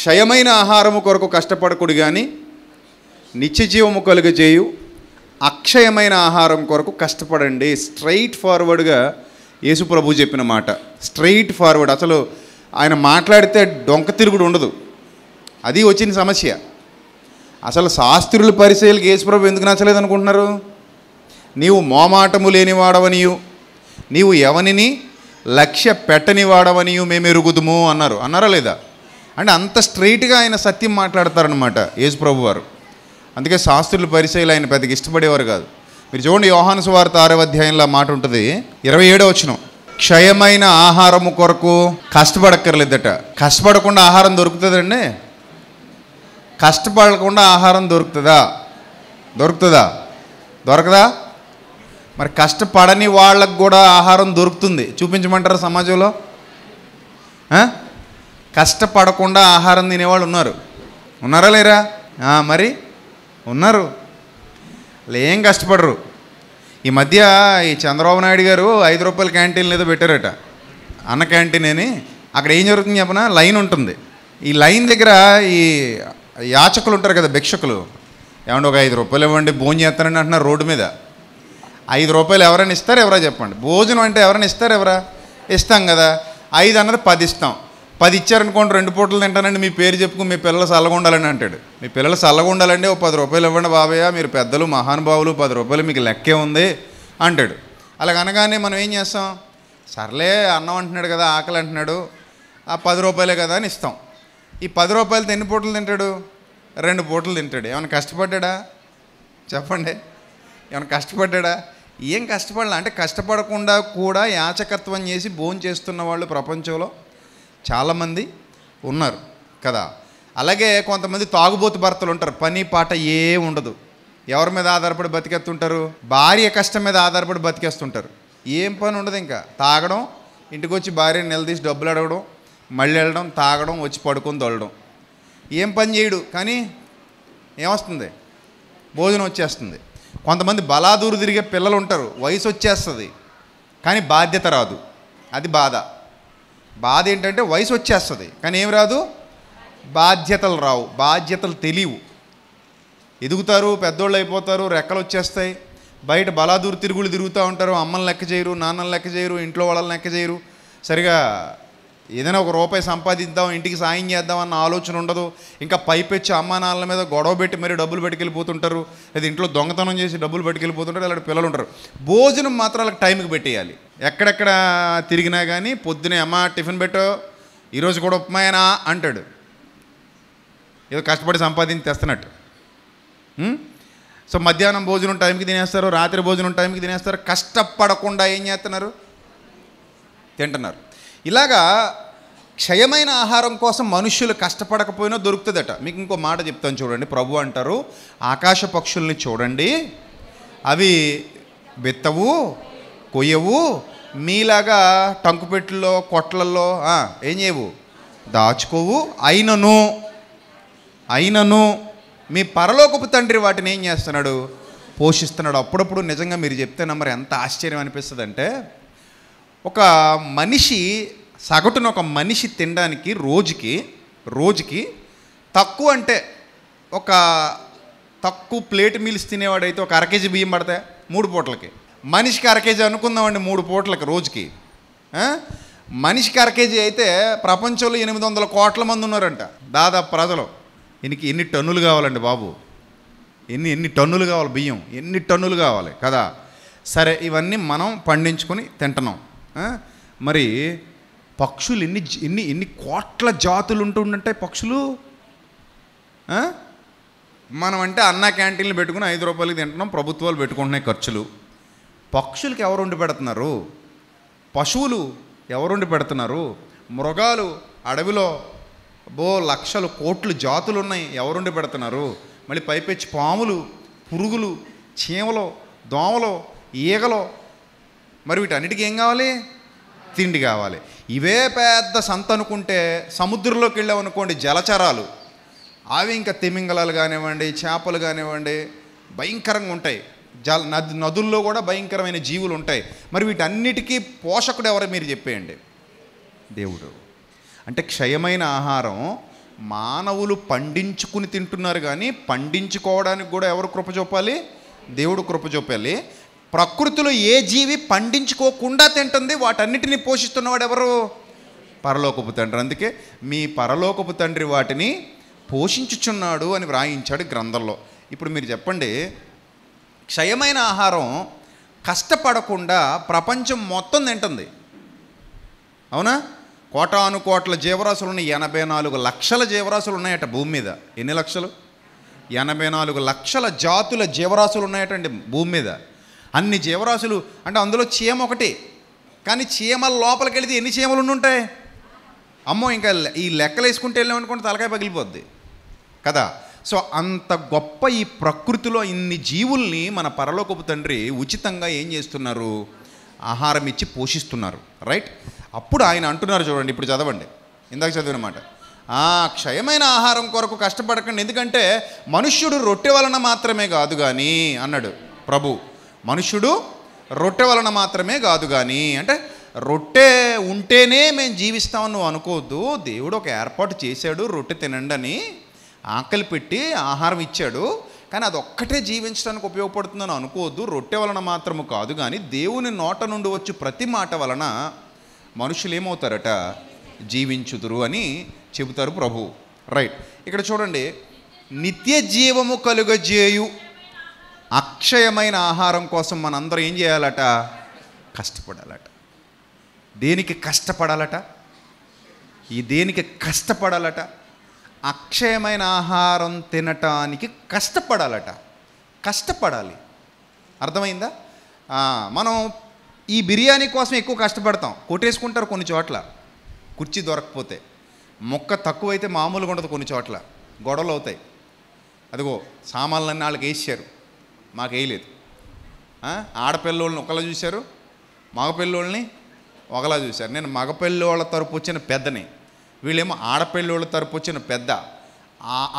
క్షయమైన ఆహారము కొరకు కష్టపడకుడు కానీ నిత్యజీవము కలుగజేయు అక్షయమైన ఆహారం కొరకు కష్టపడండి స్ట్రైట్ ఫార్వర్డ్గా ప్రభు చెప్పిన మాట స్ట్రైట్ ఫార్వర్డ్ అసలు ఆయన మాట్లాడితే డొంక తిరుగుడు ఉండదు అది వచ్చిన సమస్య అసలు శాస్త్రులు పరిచయలకు యేసుప్రభు ఎందుకు నచ్చలేదు అనుకుంటున్నారు నీవు మోమాటము లేనివాడవనియు నీవు ఎవనిని లక్ష్య పెట్టని వాడవనియు మేము ఎరుగుదుము అన్నారు అన్నారా లేదా అంటే అంత స్ట్రైట్గా ఆయన సత్యం మాట్లాడతారనమాట యేసు ప్రభు వారు అందుకే శాస్త్రులు పరిచయలు ఆయన పెద్దగా ఇష్టపడేవారు కాదు మీరు చూడండి యోహాను సువార్త ఆరవ అధ్యాయంలో మాట ఉంటుంది ఇరవై ఏడో వచ్చిన క్షయమైన ఆహారము కొరకు కష్టపడక్కర్లేదట కష్టపడకుండా ఆహారం దొరుకుతుందండి కష్టపడకుండా ఆహారం దొరుకుతుందా దొరుకుతుందా దొరకదా మరి కష్టపడని వాళ్ళకు కూడా ఆహారం దొరుకుతుంది చూపించమంటారా సమాజంలో కష్టపడకుండా ఆహారం తినేవాళ్ళు ఉన్నారు ఉన్నారా లేరా మరి ఉన్నారు ఏం కష్టపడరు ఈ మధ్య ఈ చంద్రబాబు నాయుడు గారు ఐదు రూపాయల క్యాంటీన్లు ఏదో పెట్టారట అన్న క్యాంటీన్ అని అక్కడ ఏం జరుగుతుంది చెప్పనా లైన్ ఉంటుంది ఈ లైన్ దగ్గర ఈ యాచకులు ఉంటారు కదా భిక్షకులు ఏమంటే ఒక ఐదు రూపాయలు ఇవ్వండి భోజనం చేస్తానని అంటున్నారు రోడ్డు మీద ఐదు రూపాయలు ఎవరైనా ఇస్తారు ఎవరా చెప్పండి భోజనం అంటే ఎవరైనా ఇస్తారు ఎవరా ఇస్తాం కదా ఐదు అన్నది పది ఇస్తాం పది ఇచ్చారనుకోండి రెండు పూటలు తింటానండి మీ పేరు చెప్పుకు మీ పిల్లలు చల్లగా ఉండాలని అంటాడు మీ పిల్లలు చల్లగా ఉండాలండి ఓ పది రూపాయలు ఇవ్వండి బాబయ్య మీరు పెద్దలు మహానుభావులు పది రూపాయలు మీకు లెక్కే ఉంది అంటాడు అలాగనగానే మనం ఏం చేస్తాం సర్లే అన్నం అంటున్నాడు కదా ఆకలి అంటున్నాడు ఆ పది రూపాయలే కదా అని ఇస్తాం ఈ పది రూపాయలు ఎన్ని పూటలు తింటాడు రెండు పూటలు తింటాడు ఏమైనా కష్టపడ్డా చెప్పండి ఏమైనా కష్టపడ్డా ఏం కష్టపడలే అంటే కష్టపడకుండా కూడా యాచకత్వం చేసి భోజనం చేస్తున్న వాళ్ళు ప్రపంచంలో చాలామంది ఉన్నారు కదా అలాగే కొంతమంది తాగుబోతు భర్తలు ఉంటారు పని పాట ఏ ఉండదు ఎవరి మీద ఆధారపడి బతికేస్తుంటారు భార్య కష్టం మీద ఆధారపడి బతికేస్తుంటారు ఏం పని ఉండదు ఇంకా తాగడం ఇంటికి వచ్చి భార్య నిలదీసి డబ్బులు అడగడం మళ్ళీ వెళ్ళడం తాగడం వచ్చి పడుకొని దొల్లడం ఏం పని చేయడు కానీ ఏమొస్తుంది భోజనం వచ్చేస్తుంది కొంతమంది బలాదూరు తిరిగే పిల్లలు ఉంటారు వయసు వచ్చేస్తుంది కానీ బాధ్యత రాదు అది బాధ బాధ ఏంటంటే వయసు వచ్చేస్తుంది కానీ ఏం రాదు బాధ్యతలు రావు బాధ్యతలు తెలియవు ఎదుగుతారు పెద్దోళ్ళు అయిపోతారు రెక్కలు వచ్చేస్తాయి బయట బలాదూరు తిరుగులు తిరుగుతూ ఉంటారు అమ్మని లెక్క చేయరు నాన్నని లెక్క చేయరు ఇంట్లో వాళ్ళని లెక్క చేయరు సరిగా ఏదైనా ఒక రూపాయి సంపాదిద్దాం ఇంటికి సాయం చేద్దాం అన్న ఆలోచన ఉండదు ఇంకా పైపెచ్చి అమ్మా నాన్నల మీద గొడవ పెట్టి మరీ డబ్బులు పెట్టుకెళ్ళిపోతుంటారు లేదా ఇంట్లో దొంగతనం చేసి డబ్బులు పెట్టుకెళ్ళిపోతుంటారు అలాంటి పిల్లలు ఉంటారు భోజనం మాత్రం వాళ్ళకి టైంకి పెట్టేయాలి ఎక్కడెక్కడ తిరిగినా కానీ పొద్దునే అమ్మ టిఫిన్ పెట్టో ఈరోజు కూడా ఉప్మాయనా అంటాడు ఏదో కష్టపడి సంపాదించి తెస్తున్నట్టు సో మధ్యాహ్నం భోజనం టైంకి తినేస్తారు రాత్రి భోజనం టైంకి తినేస్తారు కష్టపడకుండా ఏం చేస్తున్నారు తింటున్నారు ఇలాగా క్షయమైన ఆహారం కోసం మనుష్యులు కష్టపడకపోయినా దొరుకుతుందట మీకు ఇంకో మాట చెప్తాను చూడండి ప్రభు అంటారు ఆకాశ పక్షుల్ని చూడండి అవి విత్తవు కొయ్యవు మీలాగా టంకుపెట్లలో కొట్లల్లో ఏం చేయవు దాచుకోవు అయినను అయినను మీ పరలోకపు తండ్రి వాటిని ఏం చేస్తున్నాడు పోషిస్తున్నాడు అప్పుడప్పుడు నిజంగా మీరు చెప్తే నమ్మరు ఎంత ఆశ్చర్యం అనిపిస్తుంది అంటే ఒక మనిషి సగటున ఒక మనిషి తినడానికి రోజుకి రోజుకి తక్కువ అంటే ఒక తక్కువ ప్లేట్ మీల్స్ తినేవాడైతే ఒక అరకేజీ బియ్యం పడతాయి మూడు పూటలకి మనిషికి అరకేజీ అనుకుందామండి మూడు పూటలకి రోజుకి మనిషికి అరకేజీ అయితే ప్రపంచంలో ఎనిమిది వందల కోట్ల మంది ఉన్నారంట దాదాపు ప్రజలు ఇనికి ఎన్ని టన్నులు కావాలండి బాబు ఎన్ని ఎన్ని టన్నులు కావాలి బియ్యం ఎన్ని టన్నులు కావాలి కదా సరే ఇవన్నీ మనం పండించుకొని తింటున్నాం మరి పక్షులు ఎన్ని ఎన్ని ఎన్ని కోట్ల జాతులు ఉంటుందంటే పక్షులు మనం అంటే అన్న క్యాంటీన్లు పెట్టుకుని ఐదు రూపాయలకి తింటున్నాం ప్రభుత్వాలు పెట్టుకుంటున్నాయి ఖర్చులు పక్షులకి ఎవరు వండి పెడుతున్నారు పశువులు ఎవరు వండి పెడుతున్నారు మృగాలు అడవిలో బో లక్షలు కోట్లు జాతులు ఉన్నాయి ఎవరు వండి పెడుతున్నారు మళ్ళీ పైపెచ్చి పాములు పురుగులు చీమలో దోమలో ఈగలో మరి వీటన్నిటికీ ఏం కావాలి తిండి కావాలి ఇవే పెద్ద సంత అనుకుంటే సముద్రంలోకి వెళ్ళామనుకోండి జలచరాలు అవి ఇంకా తిమింగలాలు కానివ్వండి చేపలు కానివ్వండి భయంకరంగా ఉంటాయి జల నది నదుల్లో కూడా భయంకరమైన జీవులు ఉంటాయి మరి వీటన్నిటికీ పోషకుడు ఎవరో మీరు చెప్పేయండి దేవుడు అంటే క్షయమైన ఆహారం మానవులు పండించుకుని తింటున్నారు కానీ పండించుకోవడానికి కూడా ఎవరు కృప చూపాలి దేవుడు కృప చూపాలి ప్రకృతిలో ఏ జీవి పండించుకోకుండా తింటుంది వాటన్నిటిని పోషిస్తున్నవాడు ఎవరు పరలోకపు తండ్రి అందుకే మీ పరలోకపు తండ్రి వాటిని పోషించుచున్నాడు అని వ్రాయించాడు గ్రంథంలో ఇప్పుడు మీరు చెప్పండి క్షయమైన ఆహారం కష్టపడకుండా ప్రపంచం మొత్తం తింటుంది అవునా కోటాను కోట్ల జీవరాశులు ఉన్నాయి ఎనభై నాలుగు లక్షల జీవరాశులు ఉన్నాయట భూమి మీద ఎన్ని లక్షలు ఎనభై నాలుగు లక్షల జాతుల జీవరాశులు ఉన్నాయటండి భూమి మీద అన్ని జీవరాశులు అంటే అందులో చీమ ఒకటి కానీ చీమ లోపలికి వెళితే ఎన్ని చీమలు ఉంటాయి అమ్మో ఇంకా ఈ లెక్కలు వేసుకుంటే వెళ్ళామనుకుంటే తలకాయ పగిలిపోద్ది కదా సో అంత గొప్ప ఈ ప్రకృతిలో ఇన్ని జీవుల్ని మన పరలోకపు తండ్రి ఉచితంగా ఏం చేస్తున్నారు ఆహారం ఇచ్చి పోషిస్తున్నారు రైట్ అప్పుడు ఆయన అంటున్నారు చూడండి ఇప్పుడు చదవండి ఇందాక చదివినమాట ఆ క్షయమైన ఆహారం కొరకు కష్టపడకండి ఎందుకంటే మనుష్యుడు రొట్టె వలన మాత్రమే కాదు కానీ అన్నాడు ప్రభు మనుషుడు రొట్టె వలన మాత్రమే కాదు కానీ అంటే రొట్టె ఉంటేనే మేము జీవిస్తామని నువ్వు అనుకోవద్దు దేవుడు ఒక ఏర్పాటు చేశాడు రొట్టె తినండి అని ఆకలి పెట్టి ఆహారం ఇచ్చాడు కానీ అది ఒక్కటే జీవించడానికి ఉపయోగపడుతుందని అనుకోవద్దు రొట్టె వలన మాత్రము కాదు కానీ దేవుని నోట నుండి వచ్చి ప్రతి మాట వలన మనుషులు ఏమవుతారట జీవించుదురు అని చెబుతారు ప్రభు రైట్ ఇక్కడ చూడండి నిత్య జీవము కలుగజేయు అక్షయమైన ఆహారం కోసం మనందరం ఏం చేయాలట కష్టపడాలట దేనికి కష్టపడాలట ఈ దేనికి కష్టపడాలట అక్షయమైన ఆహారం తినటానికి కష్టపడాలట కష్టపడాలి అర్థమైందా మనం ఈ బిర్యానీ కోసం ఎక్కువ కష్టపడతాం కొట్టేసుకుంటారు కొన్ని చోట్ల కుర్చీ దొరకపోతే మొక్క తక్కువైతే మామూలుగా ఉండదు కొన్ని చోట్ల గొడవలు అవుతాయి అదిగో సామాన్లన్నీ వాళ్ళకి వేసారు మాకు వేయలేదు ఆడపిల్లోళ్ళని ఒకలా చూశారు మగపిల్లోళ్ళని ఒకలా చూశారు నేను మగపిల్లోళ్ళ తరపు వచ్చిన పెద్దని వీళ్ళేమో ఆడపిల్లోళ్ళ తరపు వచ్చిన పెద్ద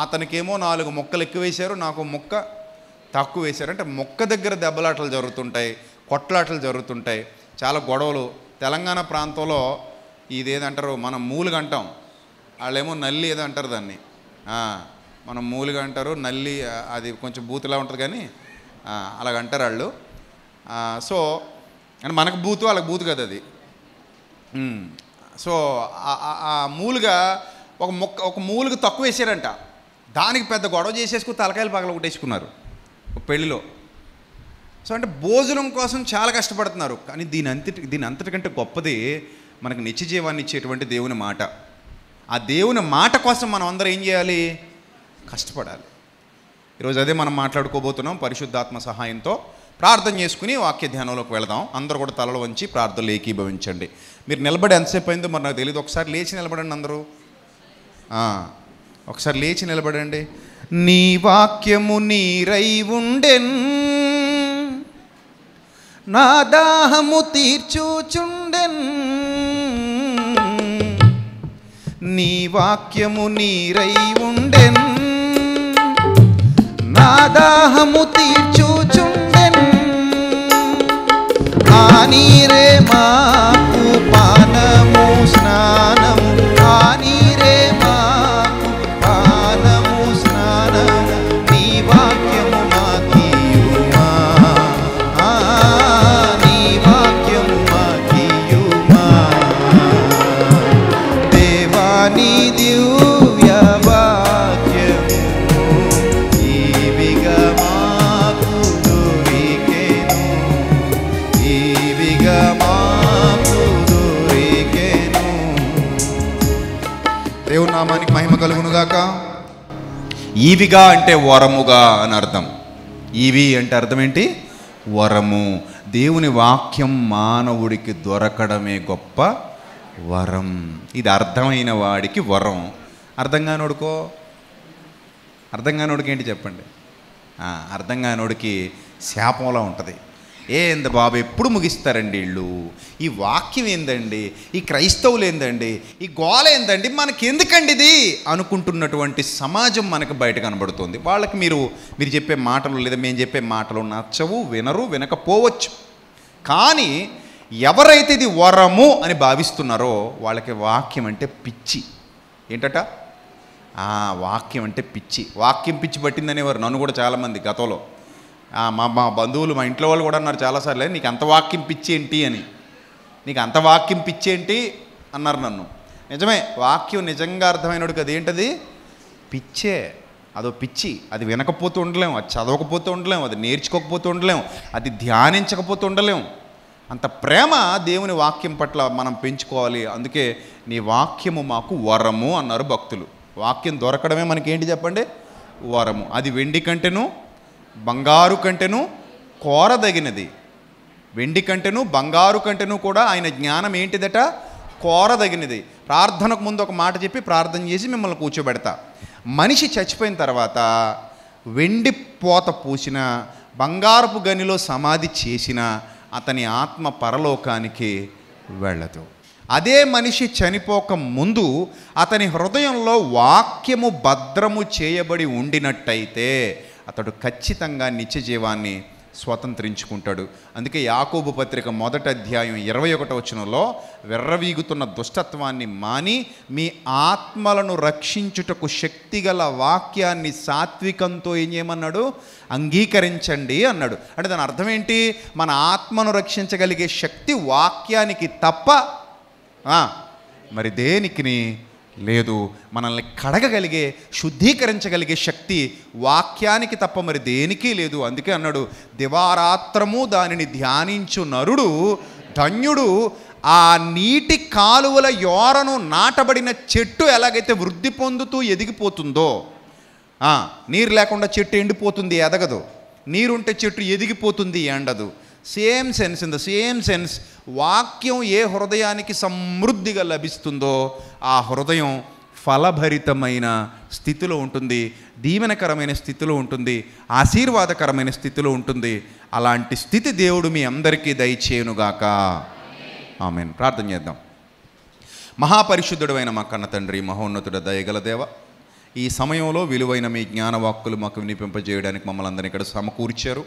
అతనికేమో నాలుగు మొక్కలు ఎక్కువ వేశారు నాకు మొక్క తక్కువ వేశారు అంటే మొక్క దగ్గర దెబ్బలాటలు జరుగుతుంటాయి కొట్లాటలు జరుగుతుంటాయి చాలా గొడవలు తెలంగాణ ప్రాంతంలో ఇది ఏదంటారు మనం మూలుగా అంటాం వాళ్ళేమో నల్లి ఏదో అంటారు దాన్ని మనం మూలుగా అంటారు నల్లి అది కొంచెం బూతులా ఉంటుంది కానీ అలాగంటారు వాళ్ళు సో అంటే మనకు బూతు వాళ్ళకి బూతు కదా అది సో మూలుగా ఒక మొక్క ఒక మూలుగు తక్కువ వేసారంట దానికి పెద్ద గొడవ చేసేసుకుని తలకాయలు పగల కొట్టేసుకున్నారు పెళ్ళిలో సో అంటే భోజనం కోసం చాలా కష్టపడుతున్నారు కానీ దీని అంతటి దీని అంతటికంటే గొప్పది మనకు నిత్య జీవాన్ని ఇచ్చేటువంటి దేవుని మాట ఆ దేవుని మాట కోసం మనం అందరం ఏం చేయాలి కష్టపడాలి ఈరోజు అదే మనం మాట్లాడుకోబోతున్నాం పరిశుద్ధాత్మ సహాయంతో ప్రార్థన చేసుకుని వాక్య ధ్యానంలోకి వెళదాం అందరూ కూడా తలలు వంచి ప్రార్థనలు ఏకీభవించండి మీరు నిలబడి ఎంతసేపు అయిందో మరి నాకు తెలియదు ఒకసారి లేచి నిలబడండి అందరూ ఒకసారి లేచి నిలబడండి నీ వాక్యము నీరై ఉండెన్ నా దాహము తీర్చుచుండెన్ నీ వాక్యము నీరై ఉండెన్ నా దాహము తీర్చుచుండెన్ ఆ నీరే మా కలుగునుగాక ఈవిగా అంటే వరముగా అని అర్థం ఈవి అంటే అర్థం ఏంటి వరము దేవుని వాక్యం మానవుడికి దొరకడమే గొప్ప వరం ఇది అర్థమైన వాడికి వరం అర్థం కానోడుకో అర్థం కానోడికి ఏంటి చెప్పండి అర్థం నోడికి శాపంలా ఉంటుంది ఏంది బాబు ఎప్పుడు ముగిస్తారండి వీళ్ళు ఈ వాక్యం ఏందండి ఈ క్రైస్తవులు ఏందండి ఈ గోల ఏందండి మనకి ఎందుకండి ఇది అనుకుంటున్నటువంటి సమాజం మనకు బయట కనబడుతుంది వాళ్ళకి మీరు మీరు చెప్పే మాటలు లేదా మేము చెప్పే మాటలు నచ్చవు వినరు వినకపోవచ్చు కానీ ఎవరైతే ఇది వరము అని భావిస్తున్నారో వాళ్ళకి వాక్యం అంటే పిచ్చి ఏంటట వాక్యం అంటే పిచ్చి వాక్యం పిచ్చి పట్టిందనేవారు నన్ను కూడా చాలామంది గతంలో మా మా బంధువులు మా ఇంట్లో వాళ్ళు కూడా అన్నారు చాలాసార్లు నీకు అంత వాక్యం పిచ్చేంటి అని నీకు అంత వాక్యం పిచ్చేంటి అన్నారు నన్ను నిజమే వాక్యం నిజంగా అర్థమైనడుకు అదేంటది పిచ్చే అదో పిచ్చి అది వినకపోతూ ఉండలేము అది చదవకపోతూ ఉండలేము అది నేర్చుకోకపోతూ ఉండలేము అది ధ్యానించకపోతూ ఉండలేము అంత ప్రేమ దేవుని వాక్యం పట్ల మనం పెంచుకోవాలి అందుకే నీ వాక్యము మాకు వరము అన్నారు భక్తులు వాక్యం దొరకడమే మనకి ఏంటి చెప్పండి వరము అది వెండి కంటేను బంగారు కంటెను కోరదగినది వెండి కంటెను బంగారు కంటెను కూడా ఆయన జ్ఞానం ఏంటిదట కోరదగినది ప్రార్థనకు ముందు ఒక మాట చెప్పి ప్రార్థన చేసి మిమ్మల్ని కూర్చోబెడతా మనిషి చచ్చిపోయిన తర్వాత వెండి పోత పూసిన బంగారపు గనిలో సమాధి చేసిన అతని ఆత్మ పరలోకానికి వెళ్ళదు అదే మనిషి చనిపోక ముందు అతని హృదయంలో వాక్యము భద్రము చేయబడి ఉండినట్టయితే అతడు ఖచ్చితంగా నిత్య జీవాన్ని స్వతంత్రించుకుంటాడు అందుకే యాకోబు పత్రిక మొదటి అధ్యాయం ఇరవై ఒకటో వచనంలో వెర్రవీగుతున్న దుష్టత్వాన్ని మాని మీ ఆత్మలను రక్షించుటకు శక్తిగల వాక్యాన్ని సాత్వికంతో ఏం చేయమన్నాడు అంగీకరించండి అన్నాడు అంటే దాని అర్థం ఏంటి మన ఆత్మను రక్షించగలిగే శక్తి వాక్యానికి తప్ప మరి దేనికి లేదు మనల్ని కడగగలిగే శుద్ధీకరించగలిగే శక్తి వాక్యానికి తప్ప మరి దేనికి లేదు అందుకే అన్నాడు దివారాత్రము దానిని ధ్యానించు నరుడు ధన్యుడు ఆ నీటి కాలువల యోరను నాటబడిన చెట్టు ఎలాగైతే వృద్ధి పొందుతూ ఎదిగిపోతుందో నీరు లేకుండా చెట్టు ఎండిపోతుంది ఎదగదు నీరుంటే చెట్టు ఎదిగిపోతుంది ఎండదు same sense in the same sense వాక్యం ఏ హృదయానికి సమృద్ధిగా లభిస్తుందో ఆ హృదయం ఫలభరితమైన స్థితిలో ఉంటుంది దీవెనకరమైన స్థితిలో ఉంటుంది ఆశీర్వాదకరమైన స్థితిలో ఉంటుంది అలాంటి స్థితి దేవుడు మీ అందరికీ దయచేయునుగాక ఆమె ప్రార్థన చేద్దాం మహాపరిశుద్ధుడు అయిన మా కన్న తండ్రి మహోన్నతుడ దయగల దేవ ఈ సమయంలో విలువైన మీ జ్ఞానవాక్కులు మాకు వినిపింపజేయడానికి మమ్మల్ని అందరినీ ఇక్కడ సమకూర్చారు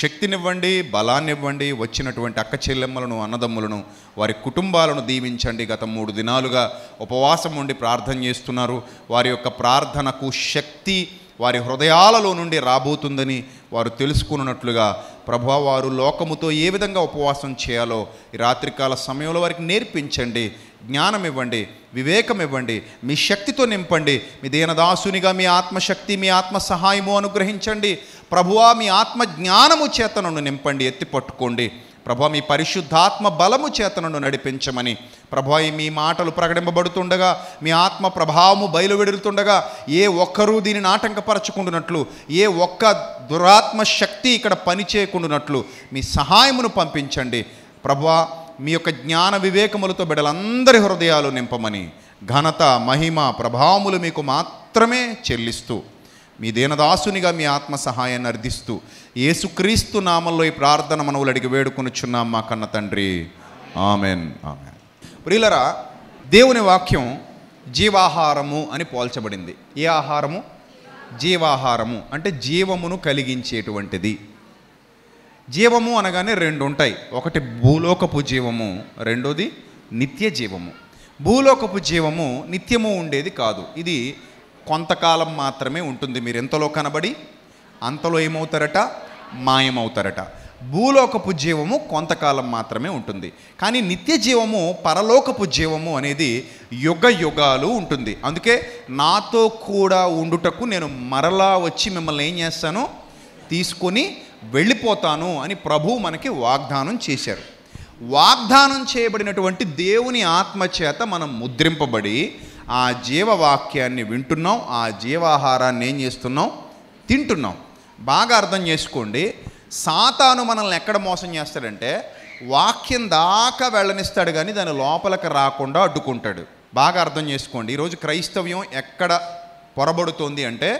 శక్తినివ్వండి బలాన్నివ్వండి వచ్చినటువంటి అక్క చెల్లెమ్మలను అన్నదమ్ములను వారి కుటుంబాలను దీవించండి గత మూడు దినాలుగా ఉపవాసం ఉండి ప్రార్థన చేస్తున్నారు వారి యొక్క ప్రార్థనకు శక్తి వారి హృదయాలలో నుండి రాబోతుందని వారు తెలుసుకున్నట్లుగా ప్రభు వారు లోకముతో ఏ విధంగా ఉపవాసం చేయాలో ఈ రాత్రికాల సమయంలో వారికి నేర్పించండి జ్ఞానం ఇవ్వండి వివేకం ఇవ్వండి మీ శక్తితో నింపండి మీ దేనదాసునిగా మీ ఆత్మశక్తి మీ ఆత్మ సహాయము అనుగ్రహించండి ప్రభువా మీ ఆత్మ జ్ఞానము చేత నన్ను నింపండి ఎత్తి పట్టుకోండి ప్రభా మీ పరిశుద్ధాత్మ బలము చేతనను నడిపించమని ప్రభా మీ మాటలు ప్రకటింపబడుతుండగా మీ ఆత్మ ప్రభావము బయలువెడుతుండగా ఏ ఒక్కరూ దీనిని ఆటంకపరచుకుంటున్నట్లు ఏ ఒక్క దురాత్మ శక్తి ఇక్కడ పనిచేయకుండానట్లు మీ సహాయమును పంపించండి ప్రభా మీ యొక్క జ్ఞాన వివేకములతో బిడలందరి హృదయాలు నింపమని ఘనత మహిమ ప్రభావములు మీకు మాత్రమే చెల్లిస్తూ మీ దీనదాసునిగా మీ ఆత్మ సహాయాన్ని అర్థిస్తూ ఏసుక్రీస్తు నామంలో ఈ ప్రార్థన మనవులు అడిగి వేడుకొనుచున్నాం మా కన్న తండ్రి ఆమెన్ ఆమెన్ ప్రియులరా దేవుని వాక్యం జీవాహారము అని పోల్చబడింది ఏ ఆహారము జీవాహారము అంటే జీవమును కలిగించేటువంటిది జీవము అనగానే రెండు ఉంటాయి ఒకటి భూలోకపు జీవము రెండోది నిత్య జీవము భూలోకపు జీవము నిత్యము ఉండేది కాదు ఇది కొంతకాలం మాత్రమే ఉంటుంది మీరు ఎంతలో కనబడి అంతలో ఏమవుతారట మాయమవుతారట భూలోకపు జీవము కొంతకాలం మాత్రమే ఉంటుంది కానీ నిత్య జీవము పరలోకపు జీవము అనేది యుగ యుగాలు ఉంటుంది అందుకే నాతో కూడా ఉండుటకు నేను మరలా వచ్చి మిమ్మల్ని ఏం చేస్తాను తీసుకొని వెళ్ళిపోతాను అని ప్రభు మనకి వాగ్దానం చేశారు వాగ్దానం చేయబడినటువంటి దేవుని ఆత్మ చేత మనం ముద్రింపబడి ఆ జీవవాక్యాన్ని వింటున్నాం ఆ జీవాహారాన్ని ఏం చేస్తున్నాం తింటున్నాం బాగా అర్థం చేసుకోండి సాతాను మనల్ని ఎక్కడ మోసం చేస్తాడంటే వాక్యం దాకా వెళ్ళనిస్తాడు కానీ దాని లోపలికి రాకుండా అడ్డుకుంటాడు బాగా అర్థం చేసుకోండి ఈరోజు క్రైస్తవ్యం ఎక్కడ పొరబడుతోంది అంటే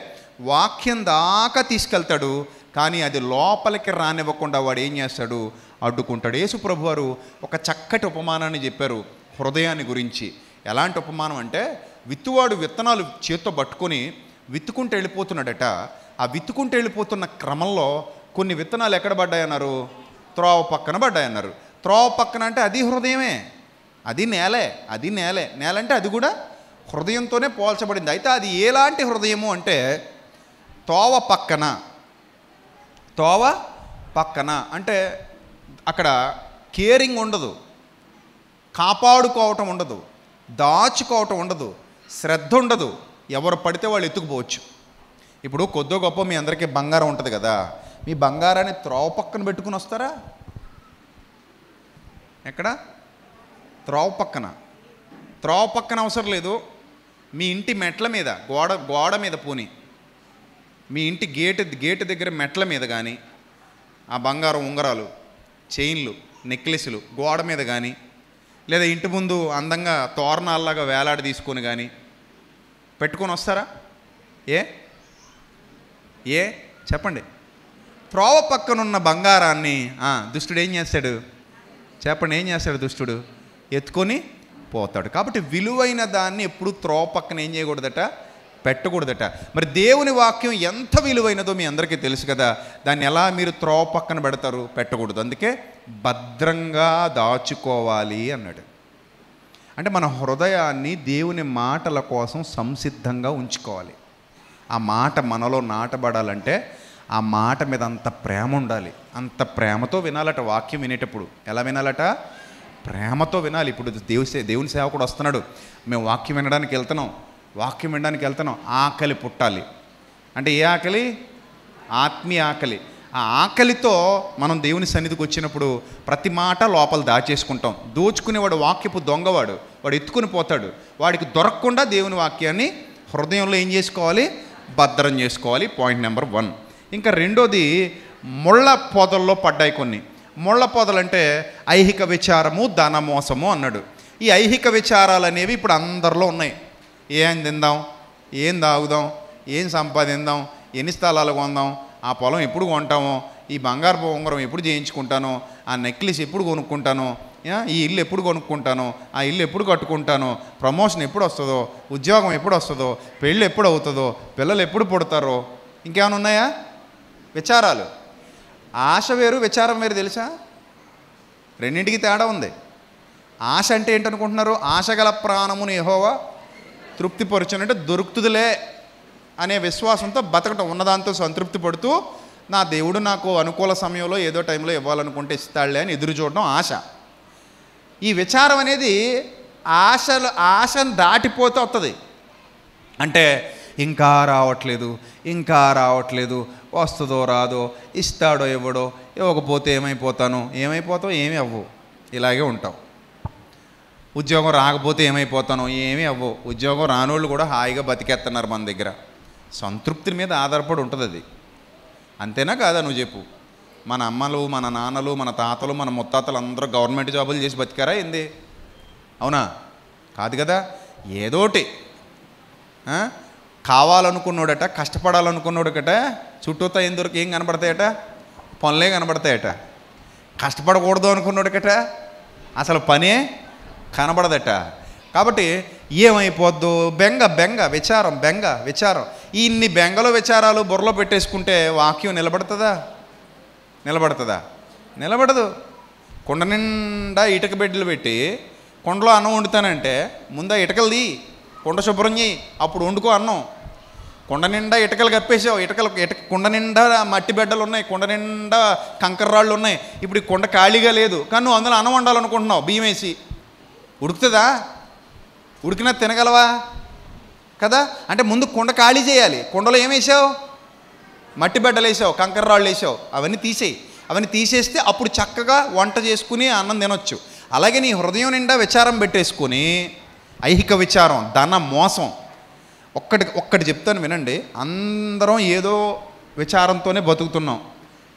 వాక్యం దాకా తీసుకెళ్తాడు కానీ అది లోపలికి రానివ్వకుండా వాడు ఏం చేస్తాడు అడ్డుకుంటాడు యేసు ప్రభువారు ఒక చక్కటి ఉపమానాన్ని చెప్పారు హృదయాన్ని గురించి ఎలాంటి ఉపమానం అంటే విత్తువాడు విత్తనాలు చేత్తో పట్టుకొని విత్తుకుంటూ వెళ్ళిపోతున్నాడట ఆ విత్తుకుంటూ వెళ్ళిపోతున్న క్రమంలో కొన్ని విత్తనాలు ఎక్కడ పడ్డాయన్నారు త్రోవ పక్కన పడ్డాయన్నారు త్రోవ పక్కన అంటే అది హృదయమే అది నేలే అది నేలే నేల అంటే అది కూడా హృదయంతోనే పోల్చబడింది అయితే అది ఎలాంటి హృదయము అంటే తోవ పక్కన తోవ పక్కన అంటే అక్కడ కేరింగ్ ఉండదు కాపాడుకోవటం ఉండదు దాచుకోవటం ఉండదు శ్రద్ధ ఉండదు ఎవరు పడితే వాళ్ళు ఎత్తుకుపోవచ్చు ఇప్పుడు కొద్దో గొప్ప మీ అందరికీ బంగారం ఉంటుంది కదా మీ బంగారాన్ని త్రోవ పక్కన పెట్టుకుని వస్తారా ఎక్కడ త్రోవ పక్కన త్రోవ పక్కన అవసరం లేదు మీ ఇంటి మెట్ల మీద గోడ గోడ మీద పోని మీ ఇంటి గేటు గేటు దగ్గర మెట్ల మీద కానీ ఆ బంగారం ఉంగరాలు చైన్లు నెక్లెస్లు గోడ మీద కానీ లేదా ఇంటి ముందు అందంగా తోరణాల్లాగా వేలాడి తీసుకొని కానీ పెట్టుకొని వస్తారా ఏ ఏ చెప్పండి త్రోవ పక్కనున్న బంగారాన్ని దుష్టుడు ఏం చేస్తాడు చెప్పండి ఏం చేస్తాడు దుష్టుడు ఎత్తుకొని పోతాడు కాబట్టి విలువైన దాన్ని ఎప్పుడు త్రోవ పక్కన ఏం చేయకూడదట పెట్టకూడదట మరి దేవుని వాక్యం ఎంత విలువైనదో మీ అందరికీ తెలుసు కదా దాన్ని ఎలా మీరు త్రోవ పక్కన పెడతారు పెట్టకూడదు అందుకే భద్రంగా దాచుకోవాలి అన్నాడు అంటే మన హృదయాన్ని దేవుని మాటల కోసం సంసిద్ధంగా ఉంచుకోవాలి ఆ మాట మనలో నాటబడాలంటే ఆ మాట మీద అంత ప్రేమ ఉండాలి అంత ప్రేమతో వినాలట వాక్యం వినేటప్పుడు ఎలా వినాలట ప్రేమతో వినాలి ఇప్పుడు దేవు దేవుని సేవకుడు వస్తున్నాడు మేము వాక్యం వినడానికి వెళ్తున్నాం వాక్యం వినడానికి వెళ్తున్నాం ఆకలి పుట్టాలి అంటే ఏ ఆకలి ఆత్మీయ ఆకలి ఆ ఆకలితో మనం దేవుని సన్నిధికి వచ్చినప్పుడు ప్రతి మాట లోపల దాచేసుకుంటాం దోచుకునేవాడు వాక్యపు దొంగవాడు వాడు ఎత్తుకుని పోతాడు వాడికి దొరకకుండా దేవుని వాక్యాన్ని హృదయంలో ఏం చేసుకోవాలి భద్రం చేసుకోవాలి పాయింట్ నెంబర్ వన్ ఇంకా రెండోది ముళ్ళ పొదల్లో పడ్డాయి కొన్ని ముళ్ళ పొదలంటే ఐహిక విచారము ధన మోసము అన్నాడు ఈ ఐహిక విచారాలు అనేవి ఇప్పుడు అందరిలో ఉన్నాయి ఏం తిందాం ఏం తాగుదాం ఏం సంపాదిందాం ఎన్ని స్థలాలు కొందాం ఆ పొలం ఎప్పుడు కొంటామో ఈ బంగారు ఉంగరం ఎప్పుడు చేయించుకుంటాను ఆ నెక్లెస్ ఎప్పుడు కొనుక్కుంటాను ఈ ఇల్లు ఎప్పుడు కొనుక్కుంటాను ఆ ఇల్లు ఎప్పుడు కట్టుకుంటాను ప్రమోషన్ ఎప్పుడు వస్తుందో ఉద్యోగం ఎప్పుడు వస్తుందో పెళ్ళి ఎప్పుడు అవుతుందో పిల్లలు ఎప్పుడు పుడతారో ఇంకేమైనా ఉన్నాయా విచారాలు ఆశ వేరు విచారం వేరు తెలుసా రెండింటికి తేడా ఉంది ఆశ అంటే ఏంటనుకుంటున్నారు ఆశగల గల ప్రాణమును ఏహోవా తృప్తిపరచనంటే దొరుకుతుందిలే అనే విశ్వాసంతో బతకటం ఉన్నదాంతో సంతృప్తి పడుతూ నా దేవుడు నాకు అనుకూల సమయంలో ఏదో టైంలో ఇవ్వాలనుకుంటే ఇస్తాడులే అని ఎదురు చూడడం ఆశ ఈ విచారం అనేది ఆశలు ఆశను దాటిపోతూ వస్తుంది అంటే ఇంకా రావట్లేదు ఇంకా రావట్లేదు వస్తుందో రాదో ఇస్తాడో ఇవ్వడో ఇవ్వకపోతే ఏమైపోతాను ఏమైపోతావు ఏమి అవ్వు ఇలాగే ఉంటావు ఉద్యోగం రాకపోతే ఏమైపోతాను ఏమి అవ్వవు ఉద్యోగం రానోళ్ళు కూడా హాయిగా బతికేస్తున్నారు మన దగ్గర సంతృప్తి మీద ఆధారపడి ఉంటుంది అది అంతేనా కాదా నువ్వు చెప్పు మన అమ్మలు మన నాన్నలు మన తాతలు మన ముత్తాతలు అందరూ గవర్నమెంట్ జాబులు చేసి బతికారా ఏంది అవునా కాదు కదా ఏదోటి కావాలనుకున్నోడట కష్టపడాలనుకున్నోడకట చుట్టూతా ఎందుకు ఏం కనబడతాయట పనులే కనబడతాయట కష్టపడకూడదు అనుకున్నోడకట అసలు పనే కనబడదట కాబట్టి ఏమైపోద్దు బెంగ బెంగ విచారం బెంగ విచారం ఇన్ని బెంగలో విచారాలు బుర్రలో పెట్టేసుకుంటే వాక్యం నిలబడుతుందా నిలబడుతుందా నిలబడదు కుండ నిండా ఇటుక బిడ్డలు పెట్టి కుండలో అన్నం వండుతానంటే ముందా దీ కుండ శుభ్రం చేయి అప్పుడు వండుకో అన్నం కుండ నిండా ఇటకలు కప్పేసావు ఇటకలు ఇటక కుండ నిండా మట్టి బిడ్డలు ఉన్నాయి కుండ నిండా కంకర్రాళ్ళు ఉన్నాయి ఇప్పుడు ఈ కుండ ఖాళీగా లేదు కానీ నువ్వు అందులో అన్నం వండాలనుకుంటున్నావు బియ్యం వేసి ఉడుకుతుందా ఉడికినా తినగలవా కదా అంటే ముందు కుండ ఖాళీ చేయాలి కుండలో ఏమేసావు మట్టి బిడ్డలు వేసావు కంకర రాళ్ళు వేసావు అవన్నీ తీసేయి అవన్నీ తీసేస్తే అప్పుడు చక్కగా వంట చేసుకుని అన్నం తినొచ్చు అలాగే నీ హృదయం నిండా విచారం పెట్టేసుకుని ఐహిక విచారం ధన మోసం ఒక్కటి ఒక్కటి చెప్తాను వినండి అందరం ఏదో విచారంతోనే బతుకుతున్నాం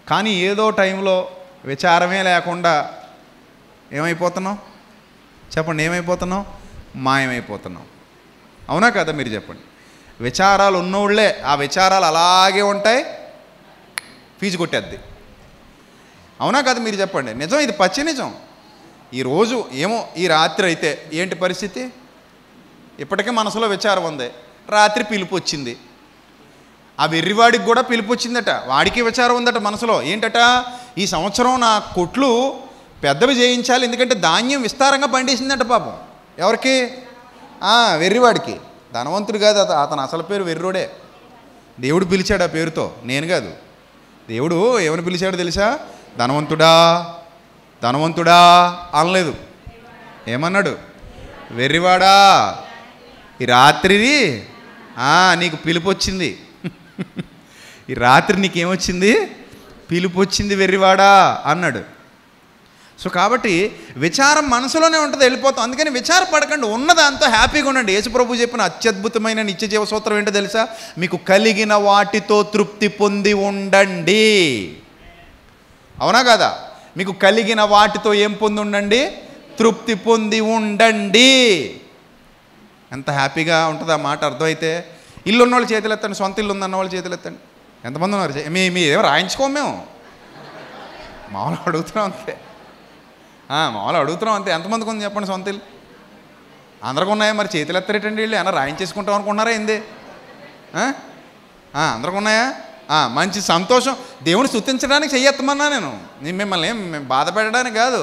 కానీ ఏదో టైంలో విచారమే లేకుండా ఏమైపోతున్నాం చెప్పండి ఏమైపోతున్నాం మాయమైపోతున్నాం అవునా కదా మీరు చెప్పండి విచారాలు ఉన్నోళ్ళే ఆ విచారాలు అలాగే ఉంటాయి ఫీజు కొట్టేద్ది అవునా కదా మీరు చెప్పండి నిజం ఇది పచ్చి నిజం ఈరోజు ఏమో ఈ రాత్రి అయితే ఏంటి పరిస్థితి ఇప్పటికే మనసులో విచారం ఉంది రాత్రి పిలుపు వచ్చింది ఆ వెర్రివాడికి కూడా పిలుపు వచ్చిందట వాడికి విచారం ఉందట మనసులో ఏంటట ఈ సంవత్సరం నా కొట్లు పెద్దవి చేయించాలి ఎందుకంటే ధాన్యం విస్తారంగా పండేసిందట పాపం ఎవరికి వెర్రివాడికి ధనవంతుడు కాదు అత అతను అసలు పేరు వెర్రుడే దేవుడు పిలిచాడు ఆ పేరుతో నేను కాదు దేవుడు ఏమని పిలిచాడు తెలుసా ధనవంతుడా ధనవంతుడా అనలేదు ఏమన్నాడు వెర్రివాడా ఈ రాత్రి నీకు పిలుపు వచ్చింది ఈ రాత్రి నీకేమొచ్చింది పిలుపు వచ్చింది వెర్రివాడా అన్నాడు సో కాబట్టి విచారం మనసులోనే ఉంటుంది వెళ్ళిపోతాం అందుకని విచారపడకండి ఉన్నదాంతో హ్యాపీగా ఉండండి యేసుప్రభు చెప్పిన అత్యద్భుతమైన నిత్య జీవ సూత్రం ఏంటో తెలుసా మీకు కలిగిన వాటితో తృప్తి పొంది ఉండండి అవునా కదా మీకు కలిగిన వాటితో ఏం పొంది ఉండండి తృప్తి పొంది ఉండండి ఎంత హ్యాపీగా ఉంటుంది ఆ మాట అర్థమైతే ఇల్లు వాళ్ళు చేతులు ఎత్తండి సొంత ఇల్లు ఉందన్న వాళ్ళు చేతులు ఎత్తండి ఎంతమంది ఉన్నారు మీ మీ ఏమో రాయించుకోము మేము మామూలు అడుగుతున్నాం అంతే మామూలు అడుగుతున్నాం అంతే ఎంతమందికి ఉంది చెప్పండి సొంత అందరికి ఉన్నాయా మరి చేతులు ఎత్తరేటండి వీళ్ళు ఏమైనా రాయించేసుకుంటాం అనుకున్నారా ఏంది అందరికి ఉన్నాయా మంచి సంతోషం దేవుని స్థుతించడానికి చెయ్యత్తమన్నా నేను మిమ్మల్ని ఏం బాధ పెట్టడానికి కాదు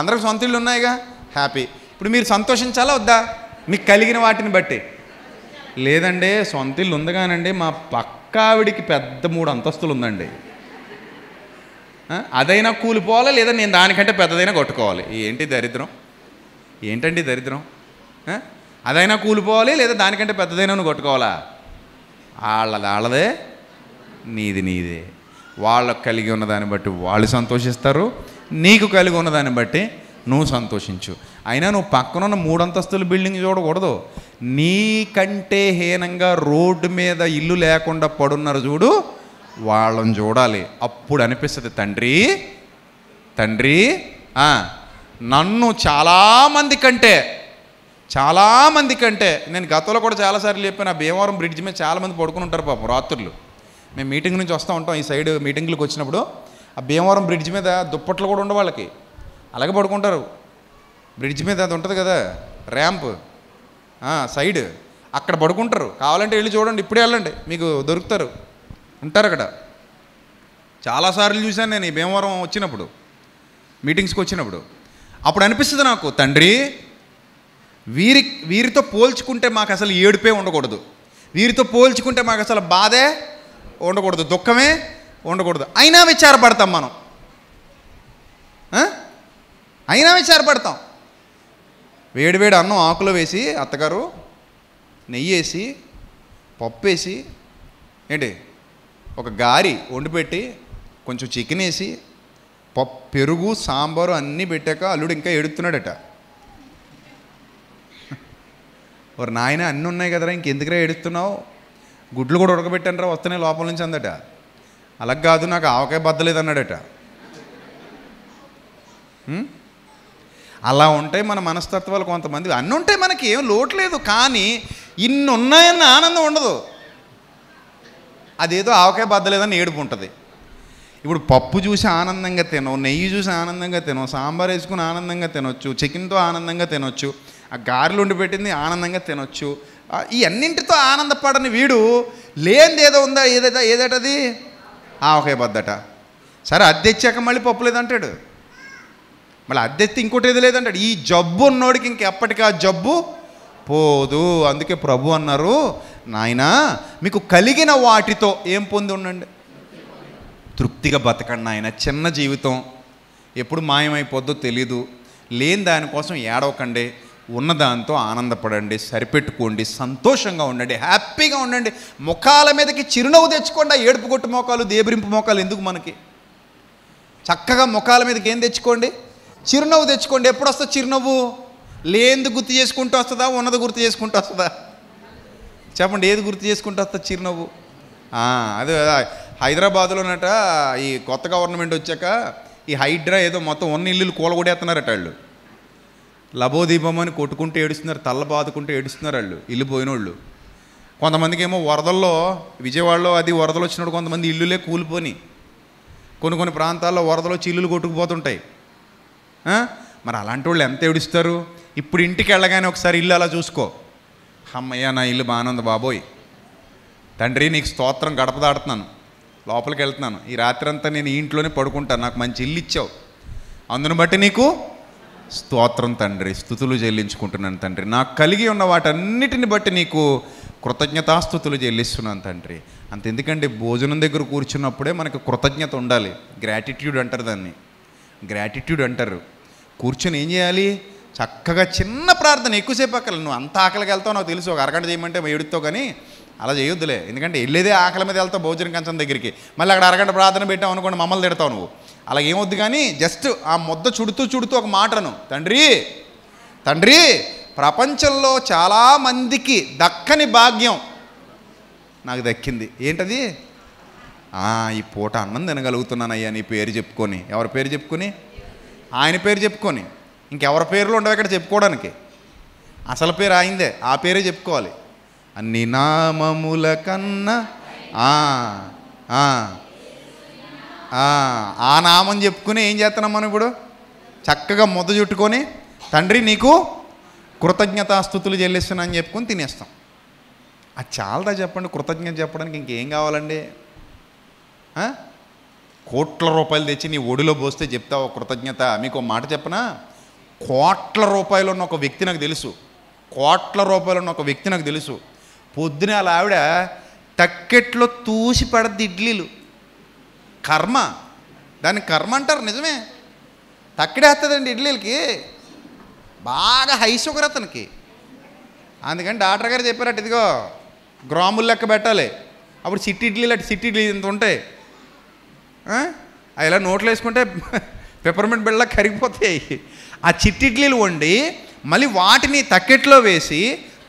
అందరికి సొంత ఇల్లు ఉన్నాయిగా హ్యాపీ ఇప్పుడు మీరు సంతోషించాలా వద్దా మీకు కలిగిన వాటిని బట్టి లేదండి సొంత ఇల్లు ఉంది కానండి మా పక్క ఆవిడికి పెద్ద మూడు అంతస్తులు ఉందండి అదైనా కూలిపోవాలా లేదా నేను దానికంటే పెద్దదైనా కొట్టుకోవాలి ఏంటి దరిద్రం ఏంటండి దరిద్రం అదైనా కూలిపోవాలి లేదా దానికంటే పెద్దదైనా నువ్వు కొట్టుకోవాలా వాళ్ళది వాళ్ళదే నీది నీదే వాళ్ళకు కలిగి ఉన్న దాన్ని బట్టి వాళ్ళు సంతోషిస్తారు నీకు కలిగి ఉన్న దాన్ని బట్టి నువ్వు సంతోషించు అయినా నువ్వు పక్కన ఉన్న మూడంతస్తుల బిల్డింగ్ చూడకూడదు నీకంటే హీనంగా రోడ్డు మీద ఇల్లు లేకుండా పడున్నారు చూడు వాళ్ళని చూడాలి అప్పుడు అనిపిస్తుంది తండ్రి తండ్రి నన్ను చాలామంది కంటే చాలామంది కంటే నేను గతంలో కూడా చాలాసార్లు చెప్పాను ఆ భీమవరం బ్రిడ్జ్ మీద చాలామంది పడుకుని ఉంటారు పాపం రాత్రులు మేము మీటింగ్ నుంచి వస్తూ ఉంటాం ఈ సైడ్ మీటింగ్లకు వచ్చినప్పుడు ఆ భీమవరం బ్రిడ్జ్ మీద దుప్పట్లు కూడా ఉండవు వాళ్ళకి అలాగే పడుకుంటారు బ్రిడ్జ్ మీద అది ఉంటుంది కదా ర్యాంప్ సైడ్ అక్కడ పడుకుంటారు కావాలంటే వెళ్ళి చూడండి ఇప్పుడే వెళ్ళండి మీకు దొరుకుతారు ఉంటారు అక్కడ చాలాసార్లు చూశాను నేను ఈ భీమవరం వచ్చినప్పుడు మీటింగ్స్కి వచ్చినప్పుడు అప్పుడు అనిపిస్తుంది నాకు తండ్రి వీరి వీరితో పోల్చుకుంటే మాకు అసలు ఏడుపే ఉండకూడదు వీరితో పోల్చుకుంటే మాకు అసలు బాధే ఉండకూడదు దుఃఖమే ఉండకూడదు అయినా విచారపడతాం మనం అయినా విచారపడతాం వేడివేడి అన్నం ఆకులు వేసి అత్తగారు నెయ్యి వేసి పప్పు వేసి ఏంటి ఒక గారి వండిపెట్టి కొంచెం చికెన్ వేసి పెరుగు సాంబారు అన్నీ పెట్టాక అల్లుడు ఇంకా ఎడుతున్నాడట ఒక నాయన అన్నీ ఉన్నాయి కదరా ఇంకెందుకురా ఎడుతున్నావు గుడ్లు కూడా రా వస్తున్నాయి లోపల నుంచి అందట అలా కాదు నాకు ఆవకాయ బద్దలేదు అన్నాడట అలా ఉంటాయి మన మనస్తత్వాలు కొంతమంది అన్నీ ఉంటాయి మనకి ఏం లోటు లేదు కానీ ఇన్ని ఉన్నాయన్న ఆనందం ఉండదు అదేదో ఆవకాయ బద్దలేదని ఏడుపుంటుంది ఇప్పుడు పప్పు చూసి ఆనందంగా తినవు నెయ్యి చూసి ఆనందంగా తినవు సాంబార్ వేసుకుని ఆనందంగా తినొచ్చు చికెన్తో ఆనందంగా తినొచ్చు ఆ గారెలు ఉండి పెట్టింది ఆనందంగా తినొచ్చు ఈ అన్నింటితో ఆనందపడని వీడు లేనిది ఏదో ఉందా ఏదైతే ఏదటది ఆవకాయ బద్దట సరే అద్దె ఇచ్చాక మళ్ళీ పప్పు లేదంటాడు మళ్ళీ అద్దె ఇంకోటి ఏది లేదంటాడు ఈ జబ్బు ఉన్నోడికి ఇంకెప్పటికీ ఆ జబ్బు పోదు అందుకే ప్రభు అన్నారు నాయన మీకు కలిగిన వాటితో ఏం పొంది ఉండండి తృప్తిగా బతకండి నాయన చిన్న జీవితం ఎప్పుడు మాయమైపోద్దో తెలీదు లేని దానికోసం ఏడవకండి ఉన్న దాంతో ఆనందపడండి సరిపెట్టుకోండి సంతోషంగా ఉండండి హ్యాపీగా ఉండండి ముఖాల మీదకి చిరునవ్వు తెచ్చుకోండి ఏడుపు కొట్టు మోకాలు దేబరింపు మోకాలు ఎందుకు మనకి చక్కగా ముఖాల మీదకి ఏం తెచ్చుకోండి చిరునవ్వు తెచ్చుకోండి ఎప్పుడు వస్తా చిరునవ్వు లేనిది గుర్తు చేసుకుంటూ వస్తుందా ఉన్నది గుర్తు చేసుకుంటూ వస్తుందా చెప్పండి ఏది గుర్తు చేసుకుంటూ వస్తుంది చిరునవ్వు అదే హైదరాబాద్లోనట ఈ కొత్త గవర్నమెంట్ వచ్చాక ఈ హైడ్రా ఏదో మొత్తం ఉన్న ఇల్లులు కూలగొడేస్తున్నారట వాళ్ళు లభోదీపం అని కొట్టుకుంటూ ఏడుస్తున్నారు తల్ల బాదుకుంటూ ఏడుస్తున్నారు వాళ్ళు ఇల్లు పోయిన వాళ్ళు కొంతమందికి ఏమో వరదల్లో విజయవాడలో అది వరదలు వచ్చినప్పుడు కొంతమంది ఇల్లులే కూలిపోని కొన్ని కొన్ని ప్రాంతాల్లో వరదలు వచ్చి ఇల్లులు కొట్టుకుపోతుంటాయి మరి అలాంటి వాళ్ళు ఎంత ఏడుస్తారు ఇప్పుడు ఇంటికి వెళ్ళగానే ఒకసారి ఇల్లు అలా చూసుకో అమ్మయ్య నా ఇల్లు బాగానే బాబోయ్ తండ్రి నీకు స్తోత్రం గడప దాడుతున్నాను లోపలికి వెళ్తున్నాను ఈ రాత్రి అంతా నేను ఇంట్లోనే పడుకుంటాను నాకు మంచి ఇల్లు ఇచ్చావు అందును బట్టి నీకు స్తోత్రం తండ్రి స్థుతులు చెల్లించుకుంటున్నాను తండ్రి నాకు కలిగి ఉన్న వాటన్నిటిని బట్టి నీకు కృతజ్ఞతాస్థుతులు చెల్లిస్తున్నాను తండ్రి అంత ఎందుకంటే భోజనం దగ్గర కూర్చున్నప్పుడే మనకు కృతజ్ఞత ఉండాలి గ్రాటిట్యూడ్ అంటారు దాన్ని గ్రాటిట్యూడ్ అంటారు కూర్చొని ఏం చేయాలి చక్కగా చిన్న ప్రార్థన ఎక్కువసేపు అక్కడ నువ్వు అంత ఆకలికి వెళ్తావు నాకు తెలుసు ఒక అరగంట చేయమంటే ఏడుస్తావు కానీ అలా చేయొద్దులే ఎందుకంటే వెళ్ళేదే ఆకలి మీద వెళ్తావు భోజనం కంచం దగ్గరికి మళ్ళీ అక్కడ అరగంట ప్రార్థన పెట్టావు అనుకోండి మమ్మల్ని తిడతావు నువ్వు అలా ఏమొద్దు కానీ జస్ట్ ఆ ముద్ద చుడుతూ చుడుతూ ఒక మాటను తండ్రి తండ్రి ప్రపంచంలో చాలామందికి దక్కని భాగ్యం నాకు దక్కింది ఏంటది ఈ పూట అన్నం తినగలుగుతున్నానయ్యా నీ పేరు చెప్పుకొని ఎవరి పేరు చెప్పుకొని ఆయన పేరు చెప్పుకొని ఇంకెవరి పేర్లు ఉండవు ఇక్కడ చెప్పుకోవడానికి అసలు పేరు ఆయిందే ఆ పేరే చెప్పుకోవాలి అన్ని నామముల కన్నా ఆ నామం చెప్పుకుని ఏం చేస్తున్నాం మనం ఇప్పుడు చక్కగా ముద్ద చుట్టుకొని తండ్రి నీకు కృతజ్ఞతాస్థుతులు చెల్లిస్తున్నా అని చెప్పుకొని తినేస్తాం అది చాలదా చెప్పండి కృతజ్ఞత చెప్పడానికి ఇంకేం కావాలండి కోట్ల రూపాయలు తెచ్చి నీ ఒడిలో పోస్తే చెప్తావు కృతజ్ఞత మీకు మాట చెప్పనా కోట్ల రూపాయలు ఉన్న ఒక వ్యక్తి నాకు తెలుసు కోట్ల రూపాయలు ఉన్న ఒక వ్యక్తి నాకు తెలుసు పొద్దున అలా ఆవిడ తక్కెట్లో తూసి పడద్ది ఇడ్లీలు కర్మ దాన్ని కర్మ అంటారు నిజమే వస్తుందండి ఇడ్లీలకి బాగా హై షుగర్ అతనికి అందుకని డాక్టర్ గారు చెప్పారట ఇదిగో గ్రాములు లెక్క పెట్టాలి అప్పుడు సిట్టి ఇడ్లీలు అటు సిట్టి ఇడ్లీ ఇంత ఉంటాయి అలా నోట్లు వేసుకుంటే పెప్పర్మెంట్ బిళ్ళ కరిగిపోతాయి ఆ చిట్టిడ్లీలు వండి మళ్ళీ వాటిని తక్కెట్లో వేసి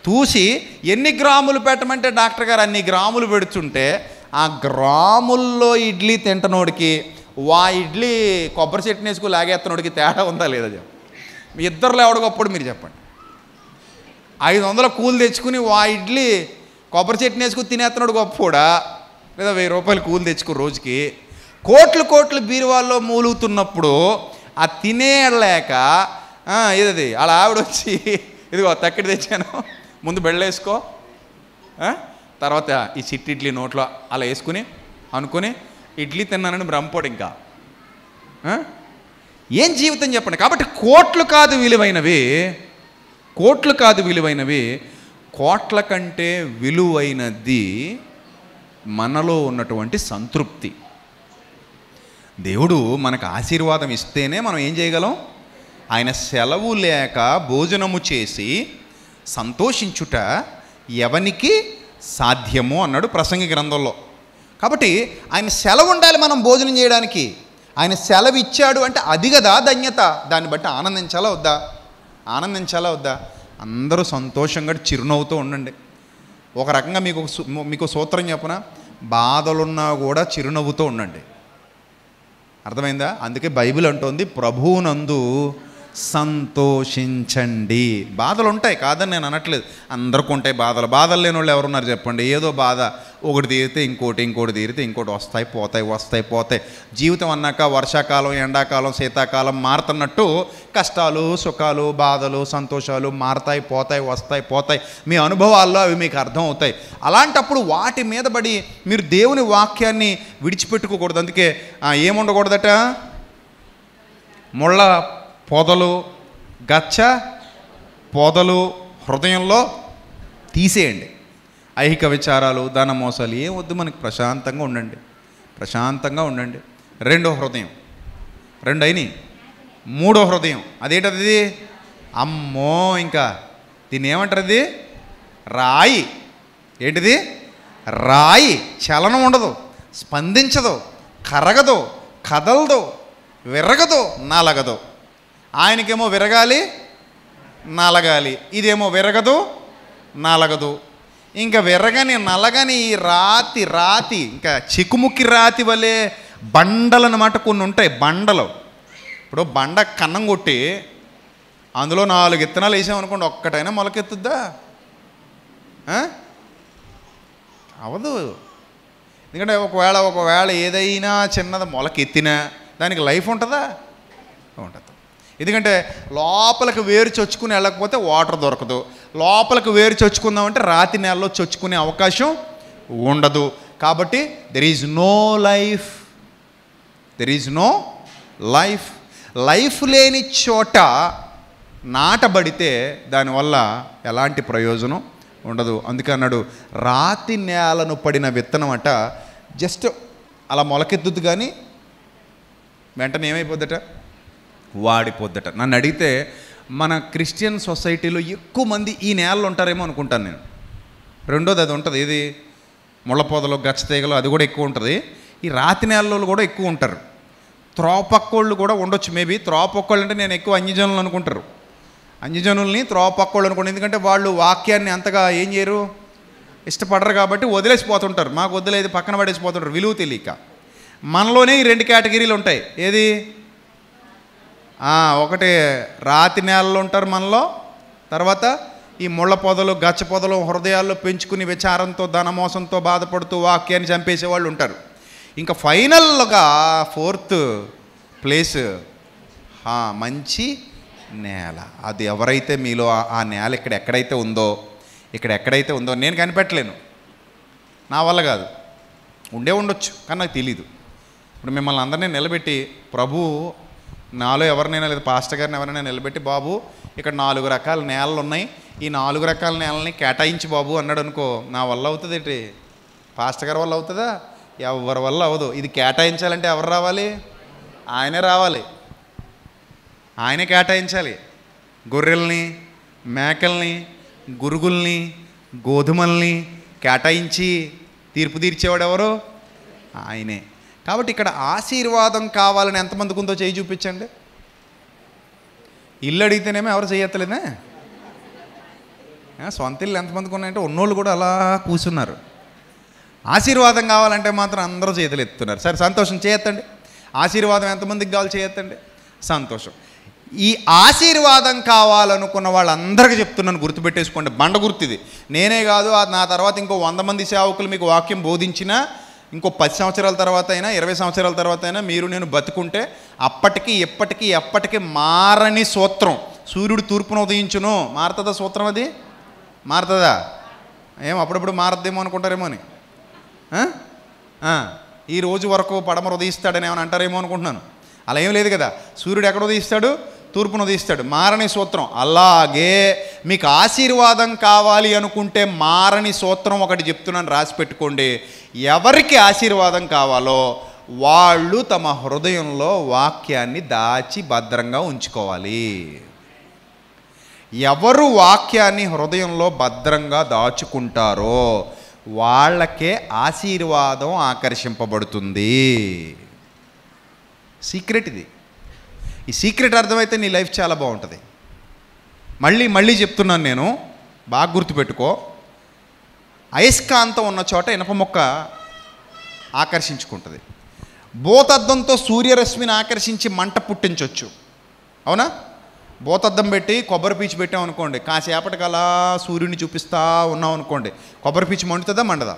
తూసి ఎన్ని గ్రాములు పెట్టమంటే డాక్టర్ గారు అన్ని గ్రాములు పెడుతుంటే ఆ గ్రాముల్లో ఇడ్లీ తింటనోడికి వా ఇడ్లీ కొబ్బరి చెట్టు వేసుకుని లాగేస్తున్నోడికి తేడా ఉందా లేదా చెప్పండి మీ ఇద్దరులో గొప్పడు మీరు చెప్పండి ఐదు వందల కూలి తెచ్చుకుని వా ఇడ్లీ కొబ్బరి చెట్టు వేసుకుని తినేస్తున్నాడు కూడా లేదా వెయ్యి రూపాయలు కూలి తెచ్చుకో రోజుకి కోట్లు కోట్లు బీరువాల్లో మూలుగుతున్నప్పుడు ఆ తినేయలేక ఇదది అలా ఆవిడ వచ్చి ఇదిగో తక్కిడి తెచ్చాను ముందు బెళ్ళేసుకో తర్వాత ఈ చిట్టి ఇడ్లీ నోట్లో అలా వేసుకుని అనుకుని ఇడ్లీ తిన్నానని భ్రమపోడు ఇంకా ఏం జీవితం చెప్పండి కాబట్టి కోట్లు కాదు విలువైనవి కోట్లు కాదు విలువైనవి కోట్ల కంటే విలువైనది మనలో ఉన్నటువంటి సంతృప్తి దేవుడు మనకు ఆశీర్వాదం ఇస్తేనే మనం ఏం చేయగలం ఆయన సెలవు లేక భోజనము చేసి సంతోషించుట ఎవనికి సాధ్యము అన్నాడు ప్రసంగి గ్రంథంలో కాబట్టి ఆయన సెలవు ఉండాలి మనం భోజనం చేయడానికి ఆయన సెలవు ఇచ్చాడు అంటే అది కదా ధన్యత దాన్ని బట్టి ఆనందించాలా వద్దా ఆనందించాలా వద్దా అందరూ సంతోషంగా చిరునవ్వుతూ ఉండండి ఒక రకంగా మీకు మీకు సూత్రం చెప్పున బాధలున్నా కూడా చిరునవ్వుతో ఉండండి అర్థమైందా అందుకే బైబిల్ అంటోంది ప్రభువునందు సంతోషించండి బాధలు ఉంటాయి కాదని నేను అనట్లేదు అందరికీ ఉంటాయి బాధలు బాధలు లేని వాళ్ళు ఎవరున్నారు చెప్పండి ఏదో బాధ ఒకటి తీరితే ఇంకోటి ఇంకోటి తీరితే ఇంకోటి వస్తాయి పోతాయి వస్తాయి పోతాయి జీవితం అన్నాక వర్షాకాలం ఎండాకాలం శీతాకాలం మారుతున్నట్టు కష్టాలు సుఖాలు బాధలు సంతోషాలు మారతాయి పోతాయి వస్తాయి పోతాయి మీ అనుభవాల్లో అవి మీకు అర్థం అవుతాయి అలాంటప్పుడు వాటి మీద పడి మీరు దేవుని వాక్యాన్ని విడిచిపెట్టుకోకూడదు అందుకే ఏముండకూడదట ముళ్ళ పొదలు గచ్చ పొదలు హృదయంలో తీసేయండి ఐహిక విచారాలు ధన మోసాలు ఏం వద్దు మనకి ప్రశాంతంగా ఉండండి ప్రశాంతంగా ఉండండి రెండో హృదయం రెండు అయినాయి మూడో హృదయం అదేంటది అమ్మో ఇంకా దీన్ని ఏమంటారు అది రాయి ఏంటిది రాయి చలనం ఉండదు స్పందించదు కరగదు కదలదు విరగదు నలగదు ఆయనకేమో విరగాలి నలగాలి ఇదేమో విరగదు నలగదు ఇంకా విరగని నలగని ఈ రాతి రాతి ఇంకా చికుముకి రాతి వలె బండలు అన్నమాట కొన్ని ఉంటాయి బండలు ఇప్పుడు బండ కన్నం కొట్టి అందులో నాలుగు ఇత్తనాలు వేసామనుకోండి ఒక్కటైనా మొలకెత్తుద్దా అవదు ఎందుకంటే ఒకవేళ ఒకవేళ ఏదైనా చిన్నది మొలకెత్తినా దానికి లైఫ్ ఉంటుందా ఉంటుంది ఎందుకంటే లోపలికి వేరు చొచ్చుకుని వెళ్ళకపోతే వాటర్ దొరకదు లోపలికి వేరు చొచ్చుకుందామంటే రాతి నెలలో చొచ్చుకునే అవకాశం ఉండదు కాబట్టి there is no life there is no life life లేని చోట నాటబడితే దానివల్ల ఎలాంటి ప్రయోజనం ఉండదు అన్నాడు రాతి నేలను పడిన విత్తనం అట జస్ట్ అలా మొలకెత్తుద్దు కానీ వెంటనే ఏమైపోద్దట వాడిపోద్దట నన్ను అడిగితే మన క్రిస్టియన్ సొసైటీలో ఎక్కువ మంది ఈ నేలలు ఉంటారేమో అనుకుంటాను నేను రెండోది అది ఉంటుంది ఇది ముళ్ళపోదలు గచ్చతీగలు అది కూడా ఎక్కువ ఉంటుంది ఈ రాతి నేలలో కూడా ఎక్కువ ఉంటారు త్రోపక్కోళ్ళు కూడా ఉండొచ్చు మేబీ త్రోపక్కోళ్ళు అంటే నేను ఎక్కువ అన్యజనులు అనుకుంటారు అన్యజనుల్ని త్రోపక్కోళ్ళు అనుకుంటారు ఎందుకంటే వాళ్ళు వాక్యాన్ని అంతగా ఏం చేయరు ఇష్టపడరు కాబట్టి వదిలేసిపోతుంటారు మాకు వదిలేదు పక్కన పడేసిపోతుంటారు విలువ తెలియక మనలోనే ఈ రెండు కేటగిరీలు ఉంటాయి ఏది ఒకటి రాతి నేలలు ఉంటారు మనలో తర్వాత ఈ ముళ్ళ పొదలు గచ్చ పొదలు హృదయాల్లో పెంచుకుని విచారంతో ధనమోసంతో బాధపడుతూ వాక్యాన్ని చంపేసే వాళ్ళు ఉంటారు ఇంకా ఫైనల్గా ఫోర్త్ ప్లేస్ మంచి నేల అది ఎవరైతే మీలో ఆ నేల ఇక్కడ ఎక్కడైతే ఉందో ఇక్కడ ఎక్కడైతే ఉందో నేను కనిపెట్టలేను నా వల్ల కాదు ఉండే ఉండొచ్చు కానీ నాకు తెలీదు ఇప్పుడు మిమ్మల్ని అందరినీ నిలబెట్టి ప్రభు నాలో ఎవరినైనా లేదా పాస్టర్ గారిని ఎవరైనా నిలబెట్టి బాబు ఇక్కడ నాలుగు రకాల నేలలు ఉన్నాయి ఈ నాలుగు రకాల నేలని కేటాయించి బాబు అన్నాడు అనుకో నా వల్ల అవుతుంది ఏంటి పాస్టర్ గారి వల్ల అవుతుందా ఎవరి వల్ల అవ్వదు ఇది కేటాయించాలంటే ఎవరు రావాలి ఆయనే రావాలి ఆయనే కేటాయించాలి గొర్రెల్ని మేకల్ని గురుగుల్ని గోధుమల్ని కేటాయించి తీర్పు తీర్చేవాడు ఎవరు ఆయనే కాబట్టి ఇక్కడ ఆశీర్వాదం కావాలని ఎంతమందికి ఉందో చేయి చూపించండి ఇల్లు అడిగితేనేమో ఎవరు చేయత్తలేదే సొంత ఇల్లు ఎంతమందికి ఉన్నాయంటే ఉన్నోళ్ళు కూడా అలా కూర్చున్నారు ఆశీర్వాదం కావాలంటే మాత్రం అందరూ చేతులు ఎత్తున్నారు సరే సంతోషం చేయొత్తండి ఆశీర్వాదం ఎంతమందికి కావాలి చేయొత్తండి సంతోషం ఈ ఆశీర్వాదం కావాలనుకున్న వాళ్ళందరికీ చెప్తున్నాను గుర్తుపెట్టేసుకోండి బండ గుర్తిది నేనే కాదు నా తర్వాత ఇంకో వంద మంది సేవకులు మీకు వాక్యం బోధించినా ఇంకో పది సంవత్సరాల తర్వాత అయినా ఇరవై సంవత్సరాల తర్వాత అయినా మీరు నేను బతుకుంటే అప్పటికి ఎప్పటికీ ఎప్పటికీ మారని సూత్రం సూర్యుడు తూర్పున ఉదయించును మారుతుందా సూత్రం అది మారుతుందా ఏం అప్పుడప్పుడు మారద్దేమో అనుకుంటారేమో అని ఈ రోజు వరకు పడమర ఉదయిస్తాడని ఏమని అంటారేమో అనుకుంటున్నాను అలా ఏం లేదు కదా సూర్యుడు ఎక్కడ ఉదయిస్తాడు తూర్పును తీస్తాడు మారని సూత్రం అలాగే మీకు ఆశీర్వాదం కావాలి అనుకుంటే మారని సూత్రం ఒకటి చెప్తున్నాను రాసి పెట్టుకోండి ఎవరికి ఆశీర్వాదం కావాలో వాళ్ళు తమ హృదయంలో వాక్యాన్ని దాచి భద్రంగా ఉంచుకోవాలి ఎవరు వాక్యాన్ని హృదయంలో భద్రంగా దాచుకుంటారో వాళ్ళకే ఆశీర్వాదం ఆకర్షింపబడుతుంది సీక్రెట్ ఇది ఈ సీక్రెట్ అర్థమైతే నీ లైఫ్ చాలా బాగుంటుంది మళ్ళీ మళ్ళీ చెప్తున్నాను నేను బాగా గుర్తుపెట్టుకో అయస్కాంతం ఉన్న చోట ఇనప మొక్క ఆకర్షించుకుంటుంది భూతద్దంతో సూర్యరశ్మిని ఆకర్షించి మంట పుట్టించవచ్చు అవునా భూతద్దం పెట్టి కొబ్బరి పీచు పెట్టాం అనుకోండి కాసేపటి అలా సూర్యుని చూపిస్తా ఉన్నాం అనుకోండి కొబ్బరి పీచు మండుతుందా మండదా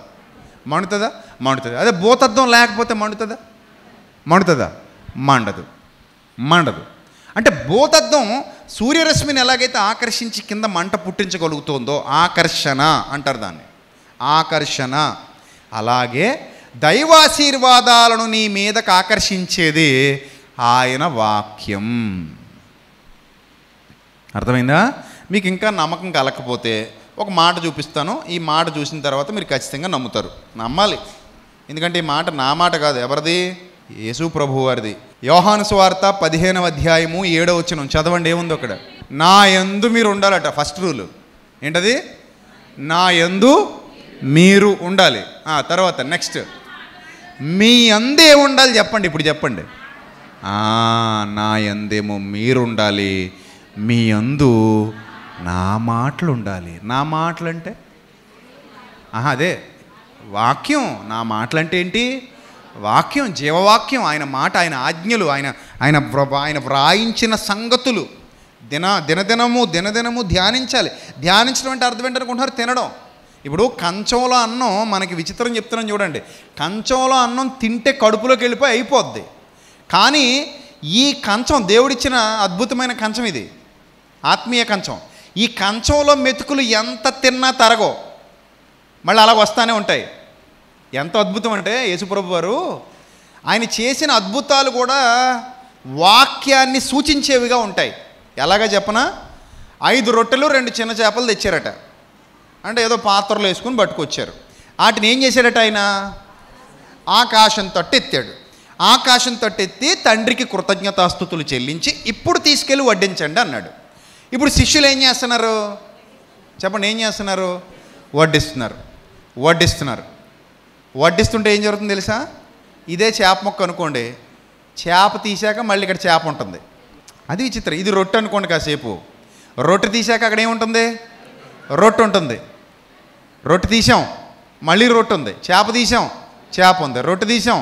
మండుతుందా మండుతుంది అదే భూతద్దం లేకపోతే మండుతుందా మండుతుందా మండదు మండదు అంటే భూతత్వం సూర్యరశ్మిని ఎలాగైతే ఆకర్షించి కింద మంట పుట్టించగలుగుతుందో ఆకర్షణ అంటారు దాన్ని ఆకర్షణ అలాగే దైవాశీర్వాదాలను నీ మీదకు ఆకర్షించేది ఆయన వాక్యం అర్థమైందా మీకు ఇంకా నమ్మకం కలకపోతే ఒక మాట చూపిస్తాను ఈ మాట చూసిన తర్వాత మీరు ఖచ్చితంగా నమ్ముతారు నమ్మాలి ఎందుకంటే ఈ మాట నా మాట కాదు ఎవరిది యేసు ప్రభు వారిది యోహాను సువార్త పదిహేనవ అధ్యాయము ఏడవ వచ్చిన చదవండి ఏముంది అక్కడ నా ఎందు మీరు ఉండాలట ఫస్ట్ రూల్ ఏంటది నా ఎందు మీరు ఉండాలి తర్వాత నెక్స్ట్ మీ అందే ఉండాలి చెప్పండి ఇప్పుడు చెప్పండి నా ఎందేమో మీరుండాలి మీ అందు నా మాటలు ఉండాలి నా మాటలు అంటే అదే వాక్యం నా మాటలు అంటే ఏంటి వాక్యం జీవవాక్యం ఆయన మాట ఆయన ఆజ్ఞలు ఆయన ఆయన ఆయన వ్రాయించిన సంగతులు దిన దినదినము దినదినము ధ్యానించాలి ధ్యానించడం అంటే అర్థం ఏంటనుకుంటున్నారు తినడం ఇప్పుడు కంచంలో అన్నం మనకి విచిత్రం చెప్తున్నాను చూడండి కంచంలో అన్నం తింటే కడుపులోకి వెళ్ళిపోయి అయిపోద్ది కానీ ఈ కంచం దేవుడిచ్చిన అద్భుతమైన కంచం ఇది ఆత్మీయ కంచం ఈ కంచంలో మెతుకులు ఎంత తిన్నా తరగో మళ్ళీ అలా వస్తూనే ఉంటాయి ఎంత అద్భుతం అంటే యేసుప్రభు వారు ఆయన చేసిన అద్భుతాలు కూడా వాక్యాన్ని సూచించేవిగా ఉంటాయి ఎలాగా చెప్పనా ఐదు రొట్టెలు రెండు చిన్న చేపలు తెచ్చారట అంటే ఏదో పాత్రలు వేసుకుని పట్టుకొచ్చారు వాటిని ఏం చేశాడట ఆయన ఆకాశం తట్టెత్తాడు ఆకాశం తట్టెత్తి తండ్రికి కృతజ్ఞతాస్థుతులు చెల్లించి ఇప్పుడు తీసుకెళ్ళి వడ్డించండి అన్నాడు ఇప్పుడు శిష్యులు ఏం చేస్తున్నారు చెప్పండి ఏం చేస్తున్నారు వడ్డిస్తున్నారు వడ్డిస్తున్నారు వడ్డిస్తుంటే ఏం జరుగుతుంది తెలుసా ఇదే చేప మొక్క అనుకోండి చేప తీశాక మళ్ళీ ఇక్కడ చేప ఉంటుంది అది విచిత్రం ఇది రొట్టె అనుకోండి కాసేపు రొట్టె తీశాక అక్కడ ఏముంటుంది రొట్టె ఉంటుంది రొట్టె తీసాం మళ్ళీ రొట్టె ఉంది చేప తీసాం చేప ఉంది రొట్టె తీసాం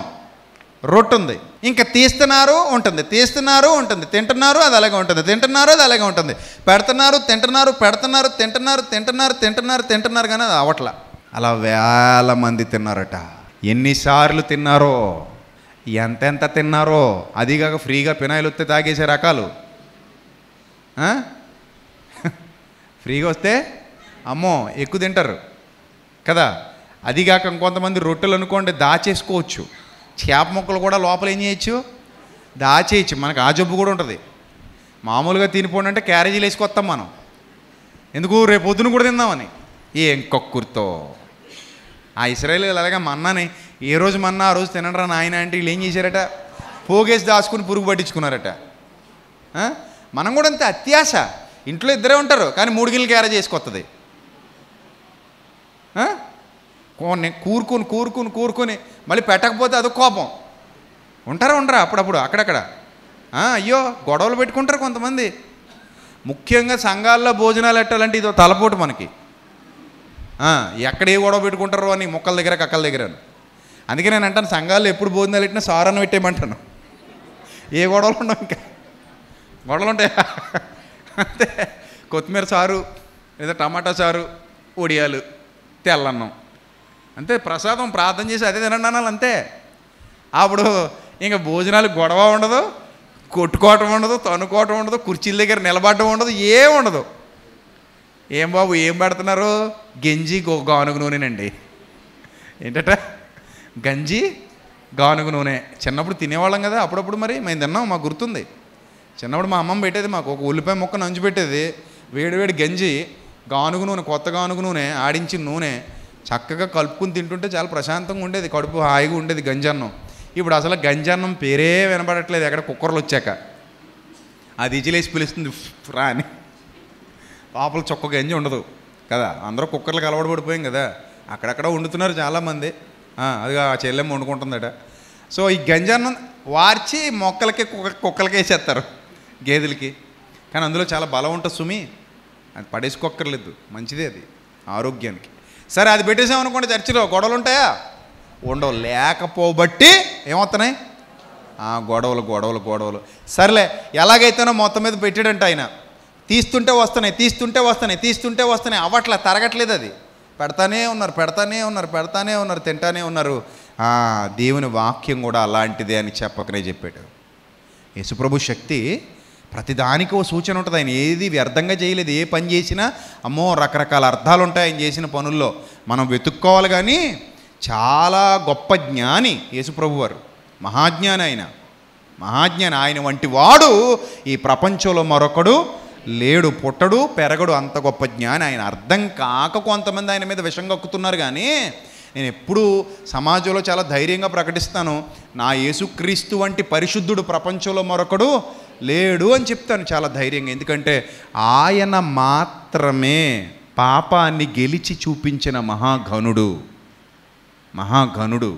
రొట్టె ఉంది ఇంకా తీస్తున్నారు ఉంటుంది తీస్తున్నారు ఉంటుంది తింటున్నారు అది అలాగే ఉంటుంది తింటున్నారు అది అలాగే ఉంటుంది పెడుతున్నారు తింటున్నారు పెడుతున్నారు తింటున్నారు తింటున్నారు తింటున్నారు తింటున్నారు కానీ అది అవట్లా అలా వేల మంది తిన్నారట ఎన్నిసార్లు తిన్నారో ఎంతెంత తిన్నారో అదిగాక ఫ్రీగా పినాయిలు వస్తే తాగేసే రకాలు ఫ్రీగా వస్తే అమ్మో ఎక్కువ తింటారు కదా అదిగాక ఇంకొంతమంది రొట్టెలు అనుకోండి దాచేసుకోవచ్చు చేప మొక్కలు కూడా లోపల ఏం చేయొచ్చు దాచేయచ్చు మనకు ఆ జబ్బు కూడా ఉంటుంది మామూలుగా తినిపోండి అంటే క్యారేజీలు వేసుకొస్తాం మనం ఎందుకు రేపు పొద్దున కూడా తిందామని ఏం కక్కుర్తో ఆ ఇస్రాయేల్ అలాగే మన్నాని ఏ రోజు మన్నా ఆ రోజు తినడరా నాయన అంటే వీళ్ళు ఏం చేశారట పోగేసి దాచుకుని పురుగు పట్టించుకున్నారట మనం కూడా అంతే అత్యాశ ఇంట్లో ఇద్దరే ఉంటారు కానీ మూడు గిన్నెలు క్యారేజ్ చేసుకొస్తుంది కూరుకుని కూరుకుని కూరుకుని మళ్ళీ పెట్టకపోతే అదొక కోపం ఉంటారా ఉండరా అప్పుడప్పుడు అక్కడక్కడ అయ్యో గొడవలు పెట్టుకుంటారు కొంతమంది ముఖ్యంగా సంఘాల్లో భోజనాలు ఎట్టాలంటే ఇదో తలపోటు మనకి ఎక్కడ ఏ గొడవ పెట్టుకుంటారో అని మొక్కల దగ్గర కక్కల దగ్గర అందుకే నేను అంటాను సంఘాలు ఎప్పుడు భోజనాలు పెట్టినా సారాన్ని పెట్టేయమంటాను ఏ గొడవలు ఉండవు ఇంకా గొడవలు ఉంటాయి అంతే కొత్తిమీర చారు లేదా టమాటా చారు ఒడియాలు తెల్లన్నం అంతే ప్రసాదం ప్రార్థన చేసి అదే తినండి అంతే అప్పుడు ఇంకా భోజనాలు గొడవ ఉండదు కొట్టుకోవటం ఉండదు తనుకోవటం ఉండదు కుర్చీల దగ్గర నిలబడటం ఉండదు ఏం ఉండదు ఏం బాబు ఏం పెడుతున్నారు గంజి గానుగ నూనెనండి ఏంటట గంజి గానుగ నూనె చిన్నప్పుడు తినేవాళ్ళం కదా అప్పుడప్పుడు మరి మేము తిన్నాం మాకు గుర్తుంది చిన్నప్పుడు మా అమ్మమ్మ పెట్టేది మాకు ఒక ఉల్లిపాయ మొక్క నంజు పెట్టేది వేడివేడి గంజి గానుగ నూనె కొత్త గానుగు నూనె ఆడించిన నూనె చక్కగా కలుపుకుని తింటుంటే చాలా ప్రశాంతంగా ఉండేది కడుపు హాయిగా ఉండేది గంజన్నం ఇప్పుడు అసలు గంజన్నం పేరే వినపడట్లేదు ఎక్కడ కుక్కర్లు వచ్చాక అది ఇజిలేసి పిలుస్తుంది రా అని లోపల చొక్క గంజి ఉండదు కదా అందరూ కుక్కర్లకు అలవాటు పడిపోయాం కదా అక్కడక్కడ వండుతున్నారు చాలామంది అది ఆ చెల్లెమ్మ వండుకుంటుందట సో ఈ గంజాన్ని వార్చి మొక్కలకి కుక్క కుక్కలకి వేసేస్తారు గేదెలకి కానీ అందులో చాలా బలం ఉంటుంది సుమి అది పడేసుకోక్కర్లేదు మంచిదే అది ఆరోగ్యానికి సరే అది పెట్టేసామనుకోండి చర్చిలో గొడవలు ఉంటాయా ఉండవు లేకపోబట్టి ఏమవుతున్నాయి గొడవలు గొడవలు గొడవలు సర్లే ఎలాగైతేనో మొత్తం మీద పెట్టాడంట ఆయన తీస్తుంటే వస్తున్నాయి తీస్తుంటే వస్తున్నాయి తీస్తుంటే వస్తున్నాయి అవట్లా తరగట్లేదు అది పెడతానే ఉన్నారు పెడతానే ఉన్నారు పెడతానే ఉన్నారు తింటానే ఉన్నారు దేవుని వాక్యం కూడా అలాంటిదే అని చెప్పకనే చెప్పాడు యేసుప్రభు శక్తి ప్రతిదానికి ఓ సూచన ఉంటుంది ఆయన ఏది వ్యర్థంగా చేయలేదు ఏ పని చేసినా అమ్మో రకరకాల అర్థాలు ఉంటాయి ఆయన చేసిన పనుల్లో మనం వెతుక్కోవాలి కానీ చాలా గొప్ప జ్ఞాని యేసుప్రభు వారు మహాజ్ఞాని ఆయన మహాజ్ఞాని ఆయన వంటి వాడు ఈ ప్రపంచంలో మరొకడు లేడు పుట్టడు పెరగడు అంత గొప్ప జ్ఞాని ఆయన అర్థం కాక కొంతమంది ఆయన మీద విషం కక్కుతున్నారు కానీ నేను ఎప్పుడూ సమాజంలో చాలా ధైర్యంగా ప్రకటిస్తాను నా యేసుక్రీస్తు వంటి పరిశుద్ధుడు ప్రపంచంలో మరొకడు లేడు అని చెప్తాను చాలా ధైర్యంగా ఎందుకంటే ఆయన మాత్రమే పాపాన్ని గెలిచి చూపించిన మహాఘనుడు మహాఘనుడు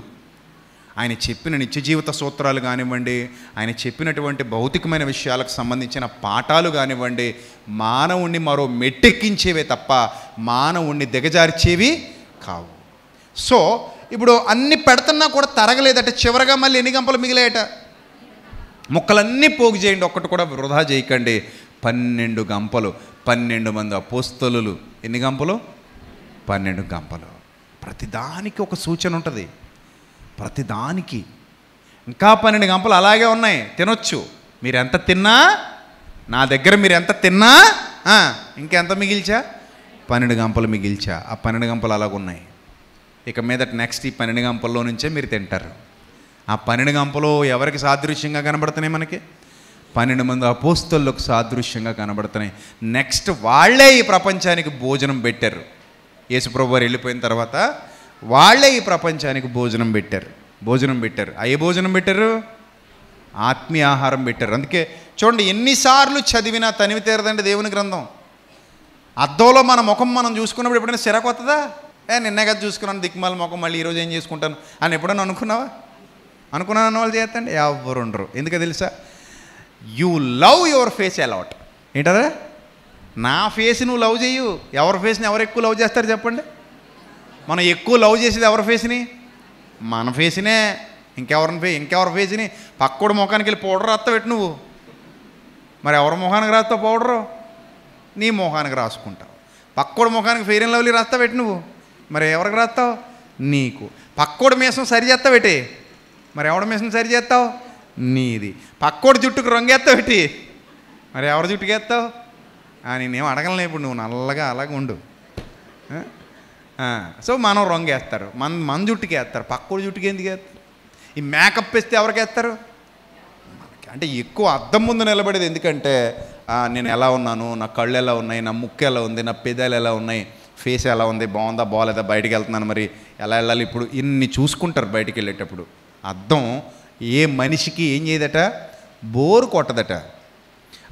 ఆయన చెప్పిన నిత్య జీవిత సూత్రాలు కానివ్వండి ఆయన చెప్పినటువంటి భౌతికమైన విషయాలకు సంబంధించిన పాఠాలు కానివ్వండి మానవుణ్ణి మరో మెట్టెక్కించేవే తప్ప మానవుణ్ణి దిగజార్చేవి కావు సో ఇప్పుడు అన్ని పెడుతున్నా కూడా తరగలేదట చివరగా మళ్ళీ ఎన్ని గంపలు మిగిలాయట ముక్కలన్నీ పోగు చేయండి ఒక్కటి కూడా వృధా చేయకండి పన్నెండు గంపలు పన్నెండు మంది అపోస్తలు ఎన్ని గంపలు పన్నెండు గంపలు ప్రతిదానికి ఒక సూచన ఉంటుంది ప్రతిదానికి ఇంకా పన్నెండు గంపలు అలాగే ఉన్నాయి తినొచ్చు మీరు ఎంత తిన్నా నా దగ్గర మీరు ఎంత తిన్నా ఇంకెంత మిగిల్చా పన్నెండు గంపలు మిగిల్చా ఆ పన్నెండు గంపలు అలాగున్నాయి ఇక మీద నెక్స్ట్ ఈ పన్నెండు గంపల్లో నుంచే మీరు తింటారు ఆ పన్నెండు గంపలు ఎవరికి సాదృశ్యంగా కనబడుతున్నాయి మనకి పన్నెండు మంది అపోస్తులకు సాదృశ్యంగా కనబడుతున్నాయి నెక్స్ట్ వాళ్ళే ఈ ప్రపంచానికి భోజనం పెట్టారు యేసుప్రభు వారు వెళ్ళిపోయిన తర్వాత వాళ్ళే ఈ ప్రపంచానికి భోజనం పెట్టారు భోజనం పెట్టారు ఏ భోజనం పెట్టారు ఆత్మీయ ఆహారం పెట్టారు అందుకే చూడండి ఎన్నిసార్లు చదివినా తనివి తీరదండి దేవుని గ్రంథం అద్దంలో మన ముఖం మనం చూసుకున్నప్పుడు ఎప్పుడైనా సిరకు వస్తుందా ఏ నిన్నే కదా చూసుకున్నాను దిక్మాల ముఖం మళ్ళీ ఈరోజు ఏం చేసుకుంటాను అని ఎప్పుడైనా అనుకున్నావా అనుకున్నాను వాళ్ళు చేస్తండి ఎవరు ఉండరు ఎందుకు తెలుసా యూ లవ్ యువర్ ఫేస్ అలౌట్ ఏంటదా నా ఫేస్ నువ్వు లవ్ చేయు ఎవరి ఫేస్ని ఎవరు ఎక్కువ లవ్ చేస్తారు చెప్పండి మనం ఎక్కువ లవ్ చేసేది ఎవరి ఫేస్ని మన ఫేస్నే ఇంకెవరిని ఫే ఇంకెవరి ఫేస్ని పక్కోడు ముఖానికి వెళ్ళి పౌడర్ రాస్తావు పెట్టి నువ్వు మరి ఎవరి ముఖానికి రాస్తావు పౌడరు నీ ముఖానికి రాసుకుంటావు పక్కోడు ముఖానికి ఫెయిర్ అండ్ లవ్లీ రాస్తా పెట్టి నువ్వు మరి ఎవరికి రాస్తావు నీకు పక్కోడు మీసం సరి చేస్తావు పెట్టి మరి ఎవడ మీసం సరి చేస్తావు నీది పక్కోడు జుట్టుకు రంగేస్తావు పెట్టి మరి ఎవరి జుట్టుకేస్తావు నేనేం అడగలేను ఇప్పుడు నువ్వు నల్లగా అలాగే ఉండు సో మనం వేస్తారు మన మన జుట్టుకి వేస్తారు పక్కోడి జుట్టుకి ఎందుకు వేస్తారు ఈ మేకప్ వేస్తే ఎవరికి వేస్తారు అంటే ఎక్కువ అద్దం ముందు నిలబడేది ఎందుకంటే నేను ఎలా ఉన్నాను నా కళ్ళు ఎలా ఉన్నాయి నా ముక్కు ఎలా ఉంది నా పెదాలు ఎలా ఉన్నాయి ఫేస్ ఎలా ఉంది బాగుందా బాగాలేదా బయటికి వెళ్తున్నాను మరి ఎలా వెళ్ళాలి ఇప్పుడు ఇన్ని చూసుకుంటారు బయటికి వెళ్ళేటప్పుడు అర్థం ఏ మనిషికి ఏం చేయదట బోరు కొట్టదట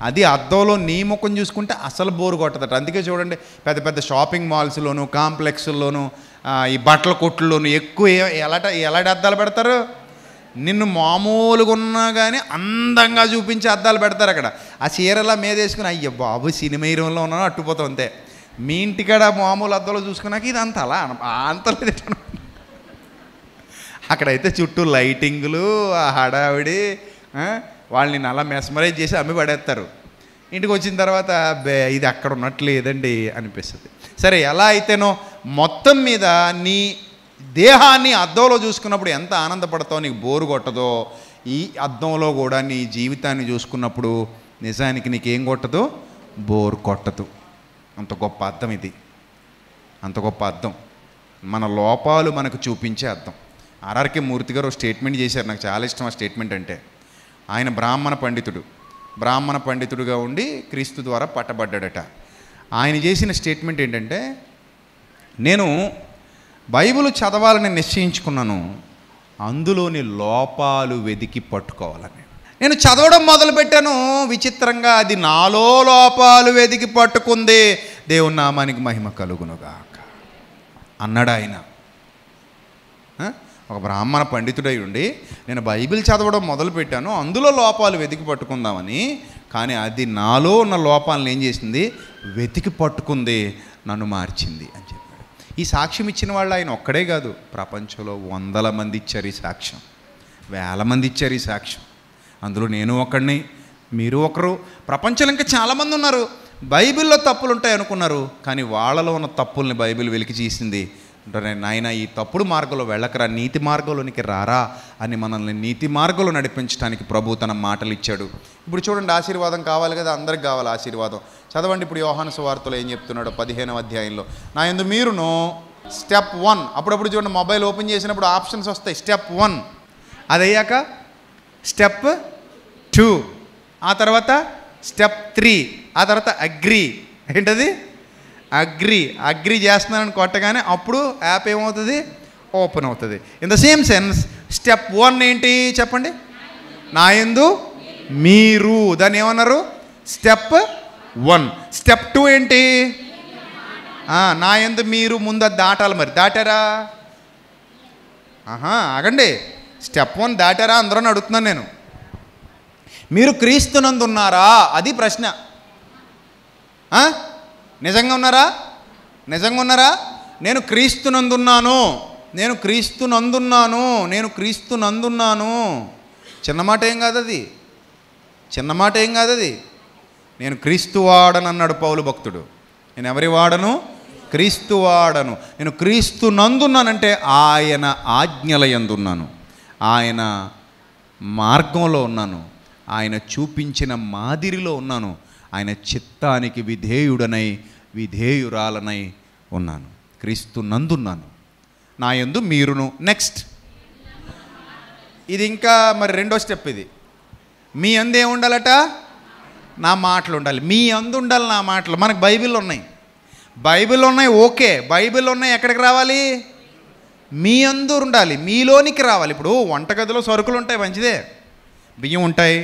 అది అద్దంలో నీ ముఖం చూసుకుంటే అసలు బోరు కొట్టదట అందుకే చూడండి పెద్ద పెద్ద షాపింగ్ మాల్స్లోను కాంప్లెక్స్లోను ఈ బట్టల కొట్లలోను ఎక్కువ ఎలాట ఎలాంటి అద్దాలు పెడతారు నిన్ను మామూలుగా ఉన్నా కానీ అందంగా చూపించి అద్దాలు పెడతారు అక్కడ ఆ చీరలా మీదేసుకుని అయ్యో బాబు సినిమా హీరోలో ఉన్నాను అట్టుపోతాం అంతే మీ ఇంటికాడ మామూలు అద్దాలు చూసుకున్నాక ఇది అంత అలా అంతలేదు అక్కడైతే చుట్టూ లైటింగ్లు ఆ హడావిడి వాళ్ళు నేను అలా మెస్మరైజ్ చేసి అమ్మి పడేస్తారు ఇంటికి వచ్చిన తర్వాత బే ఇది అక్కడ ఉన్నట్లు లేదండి అనిపిస్తుంది సరే ఎలా అయితేనో మొత్తం మీద నీ దేహాన్ని అద్దంలో చూసుకున్నప్పుడు ఎంత ఆనందపడతావు నీకు బోరు కొట్టదో ఈ అద్దంలో కూడా నీ జీవితాన్ని చూసుకున్నప్పుడు నిజానికి నీకేం కొట్టదు బోరు కొట్టదు అంత గొప్ప అర్థం ఇది అంత గొప్ప అర్థం మన లోపాలు మనకు చూపించే అర్థం ఆర్ఆర్కే మూర్తి గారు స్టేట్మెంట్ చేశారు నాకు చాలా ఇష్టం ఆ స్టేట్మెంట్ అంటే ఆయన బ్రాహ్మణ పండితుడు బ్రాహ్మణ పండితుడుగా ఉండి క్రీస్తు ద్వారా పట్టబడ్డాడట ఆయన చేసిన స్టేట్మెంట్ ఏంటంటే నేను బైబిల్ చదవాలని నిశ్చయించుకున్నాను అందులోని లోపాలు వెతికి పట్టుకోవాలని నేను చదవడం మొదలుపెట్టాను విచిత్రంగా అది నాలో లోపాలు వెతికి పట్టుకుంది దేవుని నామానికి మహిమ కలుగునుగాక అన్నాడు ఆయన ఒక బ్రాహ్మణ పండితుడై ఉండి నేను బైబిల్ చదవడం మొదలుపెట్టాను అందులో లోపాలు వెతికి పట్టుకుందామని కానీ అది నాలో ఉన్న లోపాలను ఏం చేసింది వెతికి పట్టుకుంది నన్ను మార్చింది అని చెప్పాడు ఈ సాక్ష్యం ఇచ్చిన వాళ్ళు ఆయన ఒక్కడే కాదు ప్రపంచంలో వందల మంది ఇచ్చారు ఈ సాక్ష్యం వేల మంది ఇచ్చారు ఈ సాక్ష్యం అందులో నేను ఒకడిని మీరు ఒకరు ప్రపంచంలో ఇంకా చాలామంది ఉన్నారు బైబిల్లో తప్పులు ఉంటాయి అనుకున్నారు కానీ వాళ్ళలో ఉన్న తప్పుల్ని బైబిల్ వెలికి చేసింది అంటే నాయన ఈ తప్పుడు మార్గంలో వెళ్ళకరా నీతి మార్గంలోనికి రారా అని మనల్ని నీతి మార్గంలో నడిపించడానికి ప్రభు తన మాటలు ఇచ్చాడు ఇప్పుడు చూడండి ఆశీర్వాదం కావాలి కదా అందరికి కావాలి ఆశీర్వాదం చదవండి ఇప్పుడు యోహాను సువార్తలు ఏం చెప్తున్నాడో పదిహేనవ అధ్యాయంలో నా ఎందు మీరును స్టెప్ వన్ అప్పుడప్పుడు చూడండి మొబైల్ ఓపెన్ చేసినప్పుడు ఆప్షన్స్ వస్తాయి స్టెప్ వన్ అది అయ్యాక స్టెప్ టూ ఆ తర్వాత స్టెప్ త్రీ ఆ తర్వాత అగ్రి ఏంటది అగ్రి అగ్రి చేస్తున్నానని కొట్టగానే అప్పుడు యాప్ ఏమవుతుంది ఓపెన్ అవుతుంది in the same sense step one ఏంటి చెప్పండి నా ఎందు మీరు దాన్ని ఏమన్నారు స్టెప్ వన్ స్టెప్ టూ ఏంటి నా ఎందు మీరు ముందు దాటాలి మరి దాటారా ఆహా ఆగండి స్టెప్ వన్ దాటారా అందరూ అడుగుతున్నాను నేను మీరు ఉన్నారా అది ప్రశ్న నిజంగా ఉన్నారా నిజంగా ఉన్నారా నేను నందున్నాను నేను నందున్నాను నేను క్రీస్తు నందున్నాను చిన్నమాట ఏం కాదు అది చిన్నమాట ఏం కాదు అది నేను క్రీస్తువాడను అన్నాడు పౌలు భక్తుడు నేను ఎవరి వాడను క్రీస్తువాడను నేను క్రీస్తు నందున్నానంటే ఆయన ఆజ్ఞల ఎందున్నాను ఆయన మార్గంలో ఉన్నాను ఆయన చూపించిన మాదిరిలో ఉన్నాను ఆయన చిత్తానికి విధేయుడనై విధేయురాలనై ఉన్నాను క్రీస్తు నందున్నాను నా ఎందు మీరును నెక్స్ట్ ఇది ఇంకా మరి రెండో స్టెప్ ఇది మీ అందు ఏముండాలట నా మాటలు ఉండాలి మీ అందు ఉండాలి నా మాటలు మనకు బైబిల్ ఉన్నాయి బైబిల్ ఉన్నాయి ఓకే బైబిల్ ఉన్నాయి ఎక్కడికి రావాలి మీ అందు ఉండాలి మీలోనికి రావాలి ఇప్పుడు వంటగదిలో సరుకులు ఉంటాయి మంచిదే బియ్యం ఉంటాయి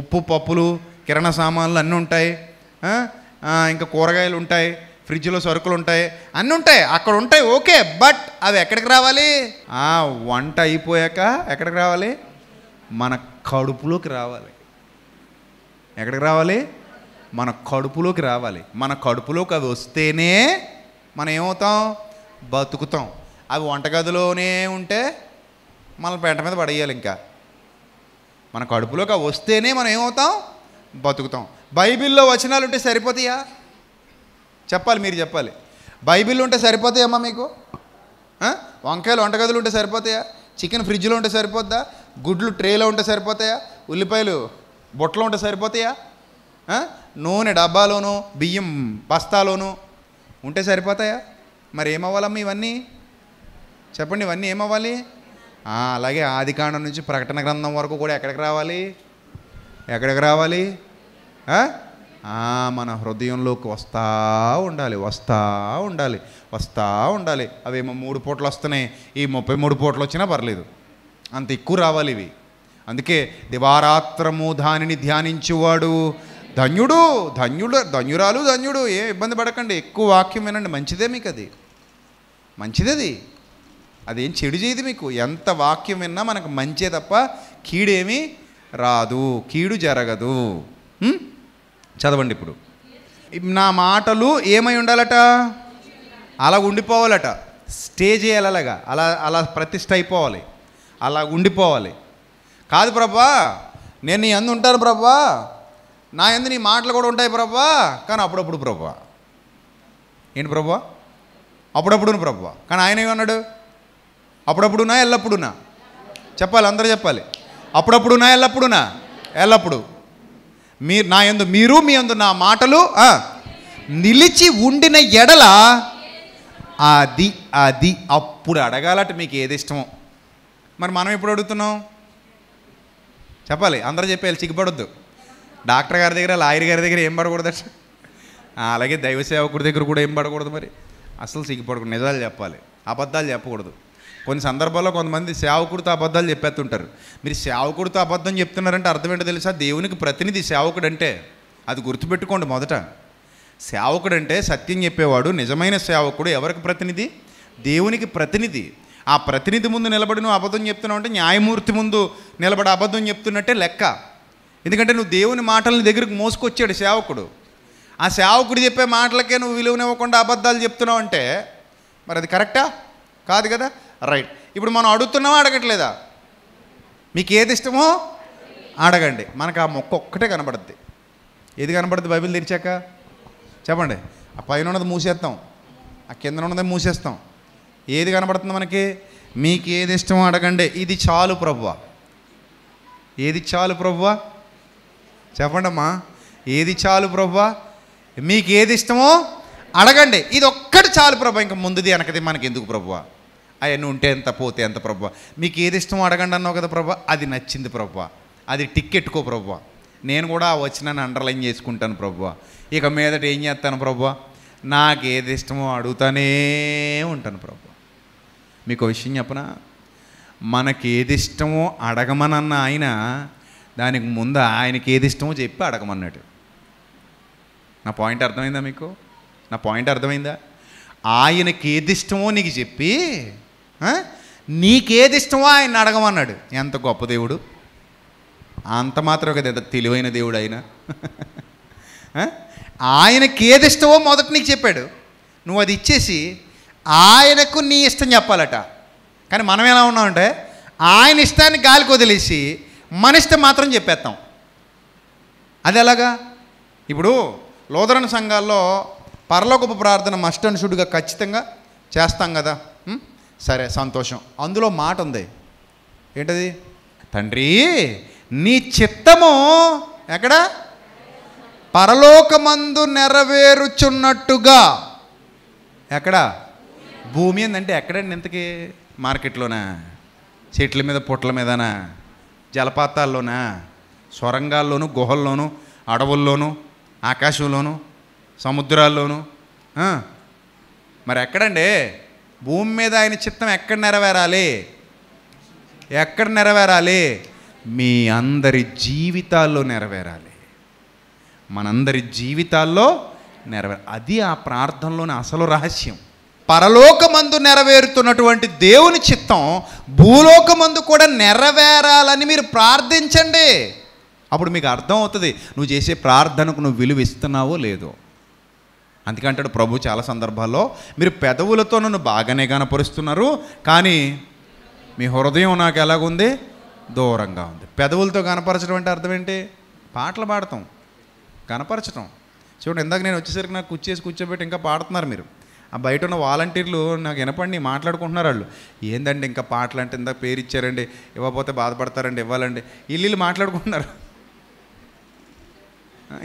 ఉప్పు పప్పులు కిరణ సామాన్లు అన్నీ ఉంటాయి ఇంకా కూరగాయలు ఉంటాయి ఫ్రిడ్జ్లో సరుకులు ఉంటాయి అన్నీ ఉంటాయి అక్కడ ఉంటాయి ఓకే బట్ అవి ఎక్కడికి రావాలి ఆ వంట అయిపోయాక ఎక్కడికి రావాలి మన కడుపులోకి రావాలి ఎక్కడికి రావాలి మన కడుపులోకి రావాలి మన కడుపులోకి అవి వస్తేనే మనం ఏమవుతాం బతుకుతాం అవి వంటగదిలోనే ఉంటే మన పెంట మీద పడేయాలి ఇంకా మన కడుపులోకి అవి వస్తేనే మనం ఏమవుతాం బతుకుతాం బైబిల్లో వచనాలు ఉంటే సరిపోతాయా చెప్పాలి మీరు చెప్పాలి బైబిల్ ఉంటే సరిపోతాయమ్మా మీకు వంకాయలు వంటగదులు ఉంటే సరిపోతాయా చికెన్ ఫ్రిడ్జ్లో ఉంటే సరిపోద్దా గుడ్లు ట్రేలో ఉంటే సరిపోతాయా ఉల్లిపాయలు బొట్టలో ఉంటే సరిపోతాయా నూనె డబ్బాలోను బియ్యం బస్తాలోను ఉంటే సరిపోతాయా మరి ఏమవ్వాలమ్మా ఇవన్నీ చెప్పండి ఇవన్నీ ఏమవ్వాలి అలాగే ఆదికాండం నుంచి ప్రకటన గ్రంథం వరకు కూడా ఎక్కడికి రావాలి ఎక్కడికి రావాలి మన హృదయంలోకి వస్తా ఉండాలి వస్తా ఉండాలి వస్తా ఉండాలి అవేమో మూడు పూటలు వస్తున్నాయి ఈ ముప్పై మూడు పూటలు వచ్చినా పర్లేదు అంత ఎక్కువ రావాలి ఇవి అందుకే దివారాత్రము దానిని ధ్యానించేవాడు ధన్యుడు ధన్యుడు ధన్యురాలు ధన్యుడు ఏ ఇబ్బంది పడకండి ఎక్కువ వాక్యం వినండి మంచిదే మీకు అది మంచిదేది అదేం చెడు చేయదు మీకు ఎంత వాక్యం విన్నా మనకు మంచే తప్ప కీడేమీ రాదు కీడు జరగదు చదవండి ఇప్పుడు నా మాటలు ఏమై ఉండాలట అలా ఉండిపోవాలట స్టే చేయాలి అలాగా అలా అలా ప్రతిష్ట అయిపోవాలి అలా ఉండిపోవాలి కాదు ప్రభా నేను నీ అందు ఉంటాను ప్రభా నా ఎందు నీ మాటలు కూడా ఉంటాయి ప్రభా కానీ అప్పుడప్పుడు ప్రభా ఏంటి ప్రభా అప్పుడప్పుడు ప్రభా కానీ ఆయన ఏమన్నాడు అప్పుడప్పుడునా ఎల్లప్పుడునా చెప్పాలి అందరూ చెప్పాలి అప్పుడప్పుడునా ఎల్లప్పుడునా ఎల్లప్పుడు మీరు నా ఎందు మీరు మీ అందు నా మాటలు నిలిచి ఉండిన ఎడల అది అది అప్పుడు అడగాలట మీకు ఏది ఇష్టమో మరి మనం ఎప్పుడు అడుగుతున్నాం చెప్పాలి అందరూ చెప్పేయాలి చిగ్గుపడొద్దు డాక్టర్ గారి దగ్గర లాయర్ గారి దగ్గర ఏం పడకూడదు అలాగే దైవ సేవకుడి దగ్గర కూడా ఏం పడకూడదు మరి అసలు సిగ్గుపడకూడదు నిజాలు చెప్పాలి అబద్ధాలు చెప్పకూడదు కొన్ని సందర్భాల్లో కొంతమంది సేవకుడితో అబద్ధాలు చెప్పేస్తుంటారు మీరు సేవకుడితో అబద్ధం చెప్తున్నారంటే అర్థం ఏంటో తెలుసా దేవునికి ప్రతినిధి సేవకుడు అంటే అది గుర్తుపెట్టుకోండి మొదట సేవకుడు అంటే సత్యం చెప్పేవాడు నిజమైన సేవకుడు ఎవరికి ప్రతినిధి దేవునికి ప్రతినిధి ఆ ప్రతినిధి ముందు నిలబడి నువ్వు అబద్ధం చెప్తున్నావు అంటే న్యాయమూర్తి ముందు నిలబడి అబద్ధం చెప్తున్నట్టే లెక్క ఎందుకంటే నువ్వు దేవుని మాటలను దగ్గరకు మోసుకొచ్చాడు సేవకుడు ఆ సేవకుడు చెప్పే మాటలకే నువ్వు విలువనివ్వకుండా అబద్ధాలు చెప్తున్నావు అంటే మరి అది కరెక్టా కాదు కదా రైట్ ఇప్పుడు మనం అడుగుతున్నామా అడగట్లేదా మీకు ఏది ఇష్టమో అడగండి మనకు ఆ మొక్క ఒక్కటే కనబడుద్ది ఏది కనబడుద్ది బైబిల్ తెరిచాక చెప్పండి ఆ పైన ఉన్నది మూసేస్తాం ఆ కింద ఉన్నది మూసేస్తాం ఏది కనబడుతుంది మనకి మీకు ఏది ఇష్టమో అడగండి ఇది చాలు ప్రభువ ఏది చాలు ప్రభువ చెప్పండమ్మా ఏది చాలు ప్రభువ మీకు ఏది ఇష్టమో అడగండి ఇది ఒక్కటి చాలు ప్రభు ఇంకా ముందుది వెనకది మనకి ఎందుకు ప్రభువా అవన్నీ ఉంటే ఎంత పోతే ఎంత ప్రభు మీకు ఏది ఇష్టమో అడగండి అన్నావు కదా ప్రభా అది నచ్చింది ప్రభా అది టిక్కెట్టుకో ప్రభు నేను కూడా ఆ వచ్చినాన్ని అండర్లైన్ చేసుకుంటాను ప్రభు ఇక మీదట ఏం చేస్తాను ప్రభు నాకు ఏది ఇష్టమో అడుగుతానే ఉంటాను ప్రభు మీకు విషయం చెప్పనా మనకి ఏది ఇష్టమో అడగమనన్న ఆయన దానికి ముందు ఆయనకి ఏది ఇష్టమో చెప్పి అడగమన్నాడు నా పాయింట్ అర్థమైందా మీకు నా పాయింట్ అర్థమైందా ఆయనకి ఏది ఇష్టమో నీకు చెప్పి నీకేది ఇష్టమో ఆయన అడగమన్నాడు ఎంత గొప్ప దేవుడు అంత మాత్రం కదా ఎంత తెలివైన దేవుడు ఆయన ఆయనకి ఏది ఇష్టమో మొదటి నీకు చెప్పాడు నువ్వు అది ఇచ్చేసి ఆయనకు నీ ఇష్టం చెప్పాలట కానీ మనం ఎలా ఉన్నామంటే ఆయన ఇష్టాన్ని గాలికి వదిలేసి మన ఇష్టం మాత్రం చెప్పేస్తాం అది ఎలాగా ఇప్పుడు లోదరణ సంఘాల్లో పరలోకపు ప్రార్థన మస్ట్ ఖచ్చితంగా చేస్తాం కదా సరే సంతోషం అందులో మాట ఉంది ఏంటది తండ్రి నీ చిత్తము ఎక్కడ పరలోకమందు నెరవేరుచున్నట్టుగా ఎక్కడ భూమి ఏందంటే ఎక్కడండి ఇంతకీ మార్కెట్లోనా చెట్ల మీద పుట్ల మీదనా జలపాతాల్లోనా సొరంగాల్లోనూ గుహల్లోనూ అడవుల్లోనూ ఆకాశంలోనూ సముద్రాల్లోనూ మరి ఎక్కడండి భూమి మీద ఆయన చిత్తం ఎక్కడ నెరవేరాలి ఎక్కడ నెరవేరాలి మీ అందరి జీవితాల్లో నెరవేరాలి మనందరి జీవితాల్లో నెరవేర అది ఆ ప్రార్థనలోని అసలు రహస్యం పరలోకమందు నెరవేరుతున్నటువంటి దేవుని చిత్తం భూలోకమందు కూడా నెరవేరాలని మీరు ప్రార్థించండి అప్పుడు మీకు అర్థం అవుతుంది నువ్వు చేసే ప్రార్థనకు నువ్వు విలువ ఇస్తున్నావో లేదో అందుకంటాడు ప్రభు చాలా సందర్భాల్లో మీరు పెదవులతో నన్ను బాగానే కనపరుస్తున్నారు కానీ మీ హృదయం నాకు ఎలాగుంది దూరంగా ఉంది పెదవులతో కనపరచడం అంటే అర్థం ఏంటి పాటలు పాడతాం కనపరచడం చూడండి ఇందాక నేను వచ్చేసరికి నాకు కూర్చేసి కూర్చోబెట్టి ఇంకా పాడుతున్నారు మీరు ఆ బయట ఉన్న వాలంటీర్లు నాకు వినపండి మాట్లాడుకుంటున్నారు వాళ్ళు ఏందండి ఇంకా పాటలు అంటే ఇందాక పేరు ఇచ్చారండి ఇవ్వకపోతే బాధపడతారండి ఇవ్వాలండి ఇల్లు మాట్లాడుకుంటున్నారు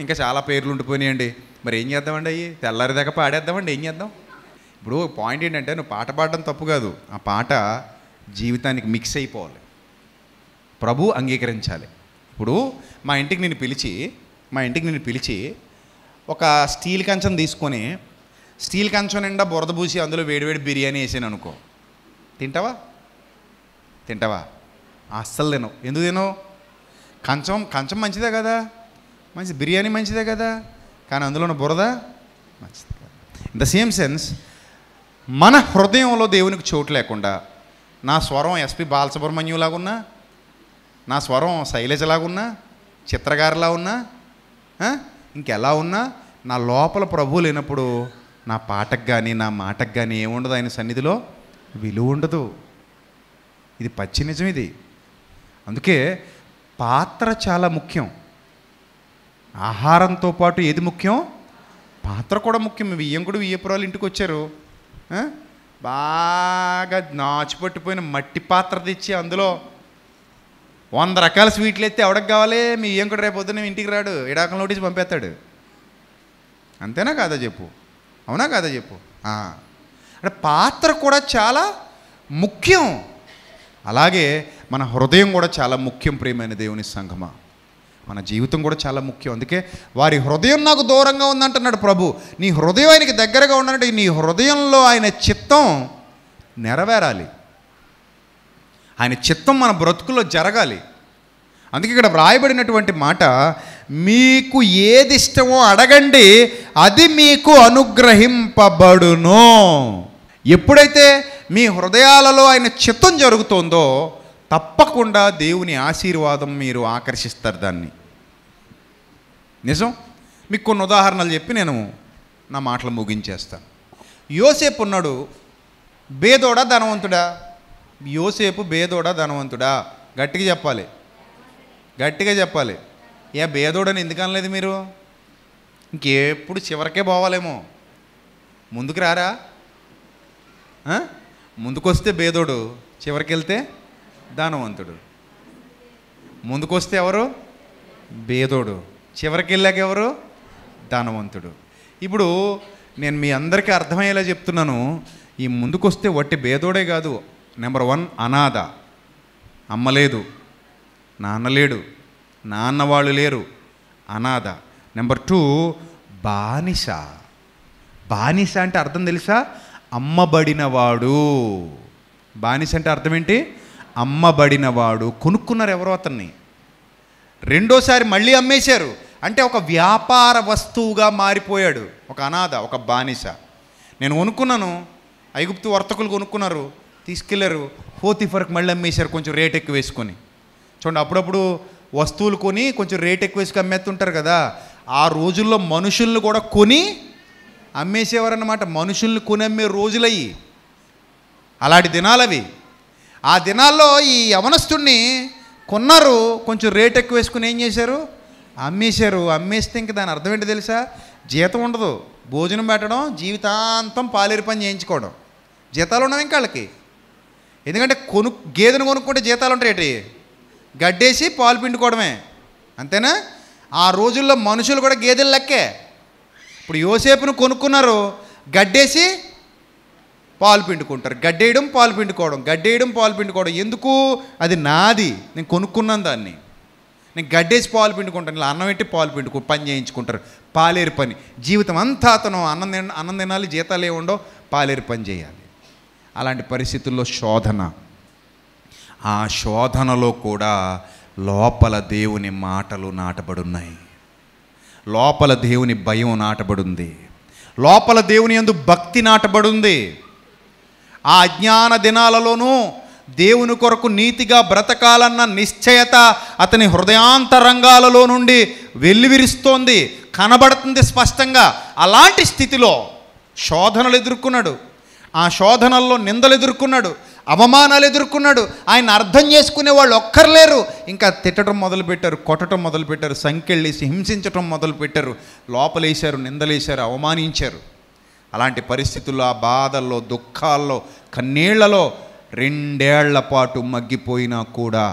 ఇంకా చాలా పేర్లు ఉండిపోయినాయండి మరి ఏం చేద్దామండి అవి తెల్లారి దాకా పాడేద్దామండి ఏం చేద్దాం ఇప్పుడు పాయింట్ ఏంటంటే నువ్వు పాట పాడడం తప్పు కాదు ఆ పాట జీవితానికి మిక్స్ అయిపోవాలి ప్రభు అంగీకరించాలి ఇప్పుడు మా ఇంటికి నేను పిలిచి మా ఇంటికి నేను పిలిచి ఒక స్టీల్ కంచం తీసుకొని స్టీల్ కంచం నిండా బురద పూసి అందులో వేడివేడి బిర్యానీ వేసాను అనుకో తింటావా తింటావా అస్సలు తినవు ఎందుకు తినవు కంచం కంచం మంచిదే కదా మంచి బిర్యానీ మంచిదే కదా కానీ అందులో ఉన్న బురద మంచిది ఇన్ ద సేమ్ సెన్స్ మన హృదయంలో దేవునికి చోటు లేకుండా నా స్వరం ఎస్పి బాలసుబ్రహ్మణ్యులాగున్నా నా స్వరం శైలజలాగున్నా చిత్రగారిలా ఉన్నా ఇంకెలా ఉన్నా నా లోపల ప్రభువు లేనప్పుడు నా పాటకు కానీ నా మాటకు కానీ ఏముండదు ఆయన సన్నిధిలో విలువ ఉండదు ఇది పచ్చి నిజం ఇది అందుకే పాత్ర చాలా ముఖ్యం ఆహారంతో పాటు ఏది ముఖ్యం పాత్ర కూడా ముఖ్యం కూడా వియ్యపురాలు ఇంటికి వచ్చారు బాగా నాచు పట్టిపోయిన మట్టి పాత్ర తెచ్చి అందులో వంద రకాల స్వీట్లు ఎత్తే ఎవడకు కావాలి మీ కూడా రేపు పొద్దున్న ఇంటికి రాడు ఇడాకం నోటీస్ పంపేస్తాడు అంతేనా కాదా చెప్పు అవునా కాదా చెప్పు అంటే పాత్ర కూడా చాలా ముఖ్యం అలాగే మన హృదయం కూడా చాలా ముఖ్యం ప్రియమైన దేవుని సంఘమా మన జీవితం కూడా చాలా ముఖ్యం అందుకే వారి హృదయం నాకు దూరంగా ఉందంటున్నాడు ప్రభు నీ హృదయం ఆయనకి దగ్గరగా ఉండాలంటే నీ హృదయంలో ఆయన చిత్తం నెరవేరాలి ఆయన చిత్తం మన బ్రతుకులో జరగాలి అందుకే ఇక్కడ వ్రాయబడినటువంటి మాట మీకు ఏది ఇష్టమో అడగండి అది మీకు అనుగ్రహింపబడును ఎప్పుడైతే మీ హృదయాలలో ఆయన చిత్తం జరుగుతుందో తప్పకుండా దేవుని ఆశీర్వాదం మీరు ఆకర్షిస్తారు దాన్ని నిజం మీకు కొన్ని ఉదాహరణలు చెప్పి నేను నా మాటలు ముగించేస్తాను యోసేపు ఉన్నాడు బేదోడా ధనవంతుడా యోసేపు బేదోడా ధనవంతుడా గట్టిగా చెప్పాలి గట్టిగా చెప్పాలి ఏ బేదోడని ఎందుకు అనలేదు మీరు ఇంకెప్పుడు చివరికే పోవాలేమో ముందుకు రారా ముందుకొస్తే బేదోడు చివరికి వెళ్తే ధనవంతుడు ముందుకొస్తే ఎవరు బేదోడు చివరికి వెళ్ళాక ఎవరు ధనవంతుడు ఇప్పుడు నేను మీ అందరికీ అర్థమయ్యేలా చెప్తున్నాను ఈ ముందుకొస్తే వట్టి బేదోడే కాదు నెంబర్ వన్ అనాథ అమ్మ లేదు నాన్న లేడు నాన్న వాళ్ళు లేరు అనాథ నెంబర్ టూ బానిస బానిస అంటే అర్థం తెలుసా అమ్మబడినవాడు బానిస అంటే అర్థం ఏంటి అమ్మబడినవాడు కొనుక్కున్నారు ఎవరో అతన్ని రెండోసారి మళ్ళీ అమ్మేశారు అంటే ఒక వ్యాపార వస్తువుగా మారిపోయాడు ఒక అనాథ ఒక బానిస నేను కొనుక్కున్నాను ఐగుప్తు వర్తకులు కొనుక్కున్నారు తీసుకెళ్లారు ఫోతిఫర్కి మళ్ళీ అమ్మేశారు కొంచెం రేట్ ఎక్కువ వేసుకొని చూడండి అప్పుడప్పుడు వస్తువులు కొని కొంచెం రేట్ ఎక్కువ వేసుకు అమ్మేస్తుంటారు కదా ఆ రోజుల్లో మనుషుల్ని కూడా కొని అమ్మేసేవారన్నమాట మనుషుల్ని కొని అమ్మే రోజులయ్యి అలాంటి దినాలవి ఆ దినాల్లో ఈ యవనస్తుడిని కొన్నారు కొంచెం రేట్ ఎక్కువ వేసుకుని ఏం చేశారు అమ్మేశారు అమ్మేస్తే ఇంక దాని అర్థం ఏంటి తెలుసా జీతం ఉండదు భోజనం పెట్టడం జీవితాంతం పాలేరు పని చేయించుకోవడం జీతాలు ఉన్నాయి ఇంకా వాళ్ళకి ఎందుకంటే కొను గేదెను కొనుక్కుంటే జీతాలు ఉంటాయి గడ్డేసి పాలు పిండుకోవడమే అంతేనా ఆ రోజుల్లో మనుషులు కూడా గేదెలు లెక్కే ఇప్పుడు యోసేపును కొనుక్కున్నారు గడ్డేసి పాలు పిండుకుంటారు గడ్డేయడం పాలు పిండుకోవడం గడ్డేయడం పాలు పిండుకోవడం ఎందుకు అది నాది నేను కొనుక్కున్నాను దాన్ని నేను గడ్డేసి పాలు పిండుకుంటాను ఇలా అన్నం పెట్టి పాలు పిండుకు పని చేయించుకుంటారు పాలేరు పని జీవితం అంతా అతను అన్నం తిన అన్నం తినాలి జీతాలు ఏముండో పాలేరు పని చేయాలి అలాంటి పరిస్థితుల్లో శోధన ఆ శోధనలో కూడా లోపల దేవుని మాటలు నాటబడున్నాయి లోపల దేవుని భయం నాటబడుంది లోపల దేవుని ఎందు భక్తి నాటబడుంది ఆ అజ్ఞాన దినాలలోనూ దేవుని కొరకు నీతిగా బ్రతకాలన్న నిశ్చయత అతని హృదయాంతరంగాలలో నుండి వెల్లివిరుస్తోంది కనబడుతుంది స్పష్టంగా అలాంటి స్థితిలో శోధనలు ఎదుర్కొన్నాడు ఆ శోధనల్లో నిందలు ఎదుర్కొన్నాడు అవమానాలు ఎదుర్కొన్నాడు ఆయన అర్థం చేసుకునే వాళ్ళు ఒక్కర్లేరు ఇంకా తిట్టడం మొదలుపెట్టారు కొట్టడం మొదలుపెట్టారు సంకెళ్ళేసి హింసించడం మొదలుపెట్టారు లోపలేశారు నిందలేశారు అవమానించారు అలాంటి పరిస్థితుల్లో ఆ బాధల్లో దుఃఖాల్లో కన్నీళ్లలో రెండేళ్ల పాటు మగ్గిపోయినా కూడా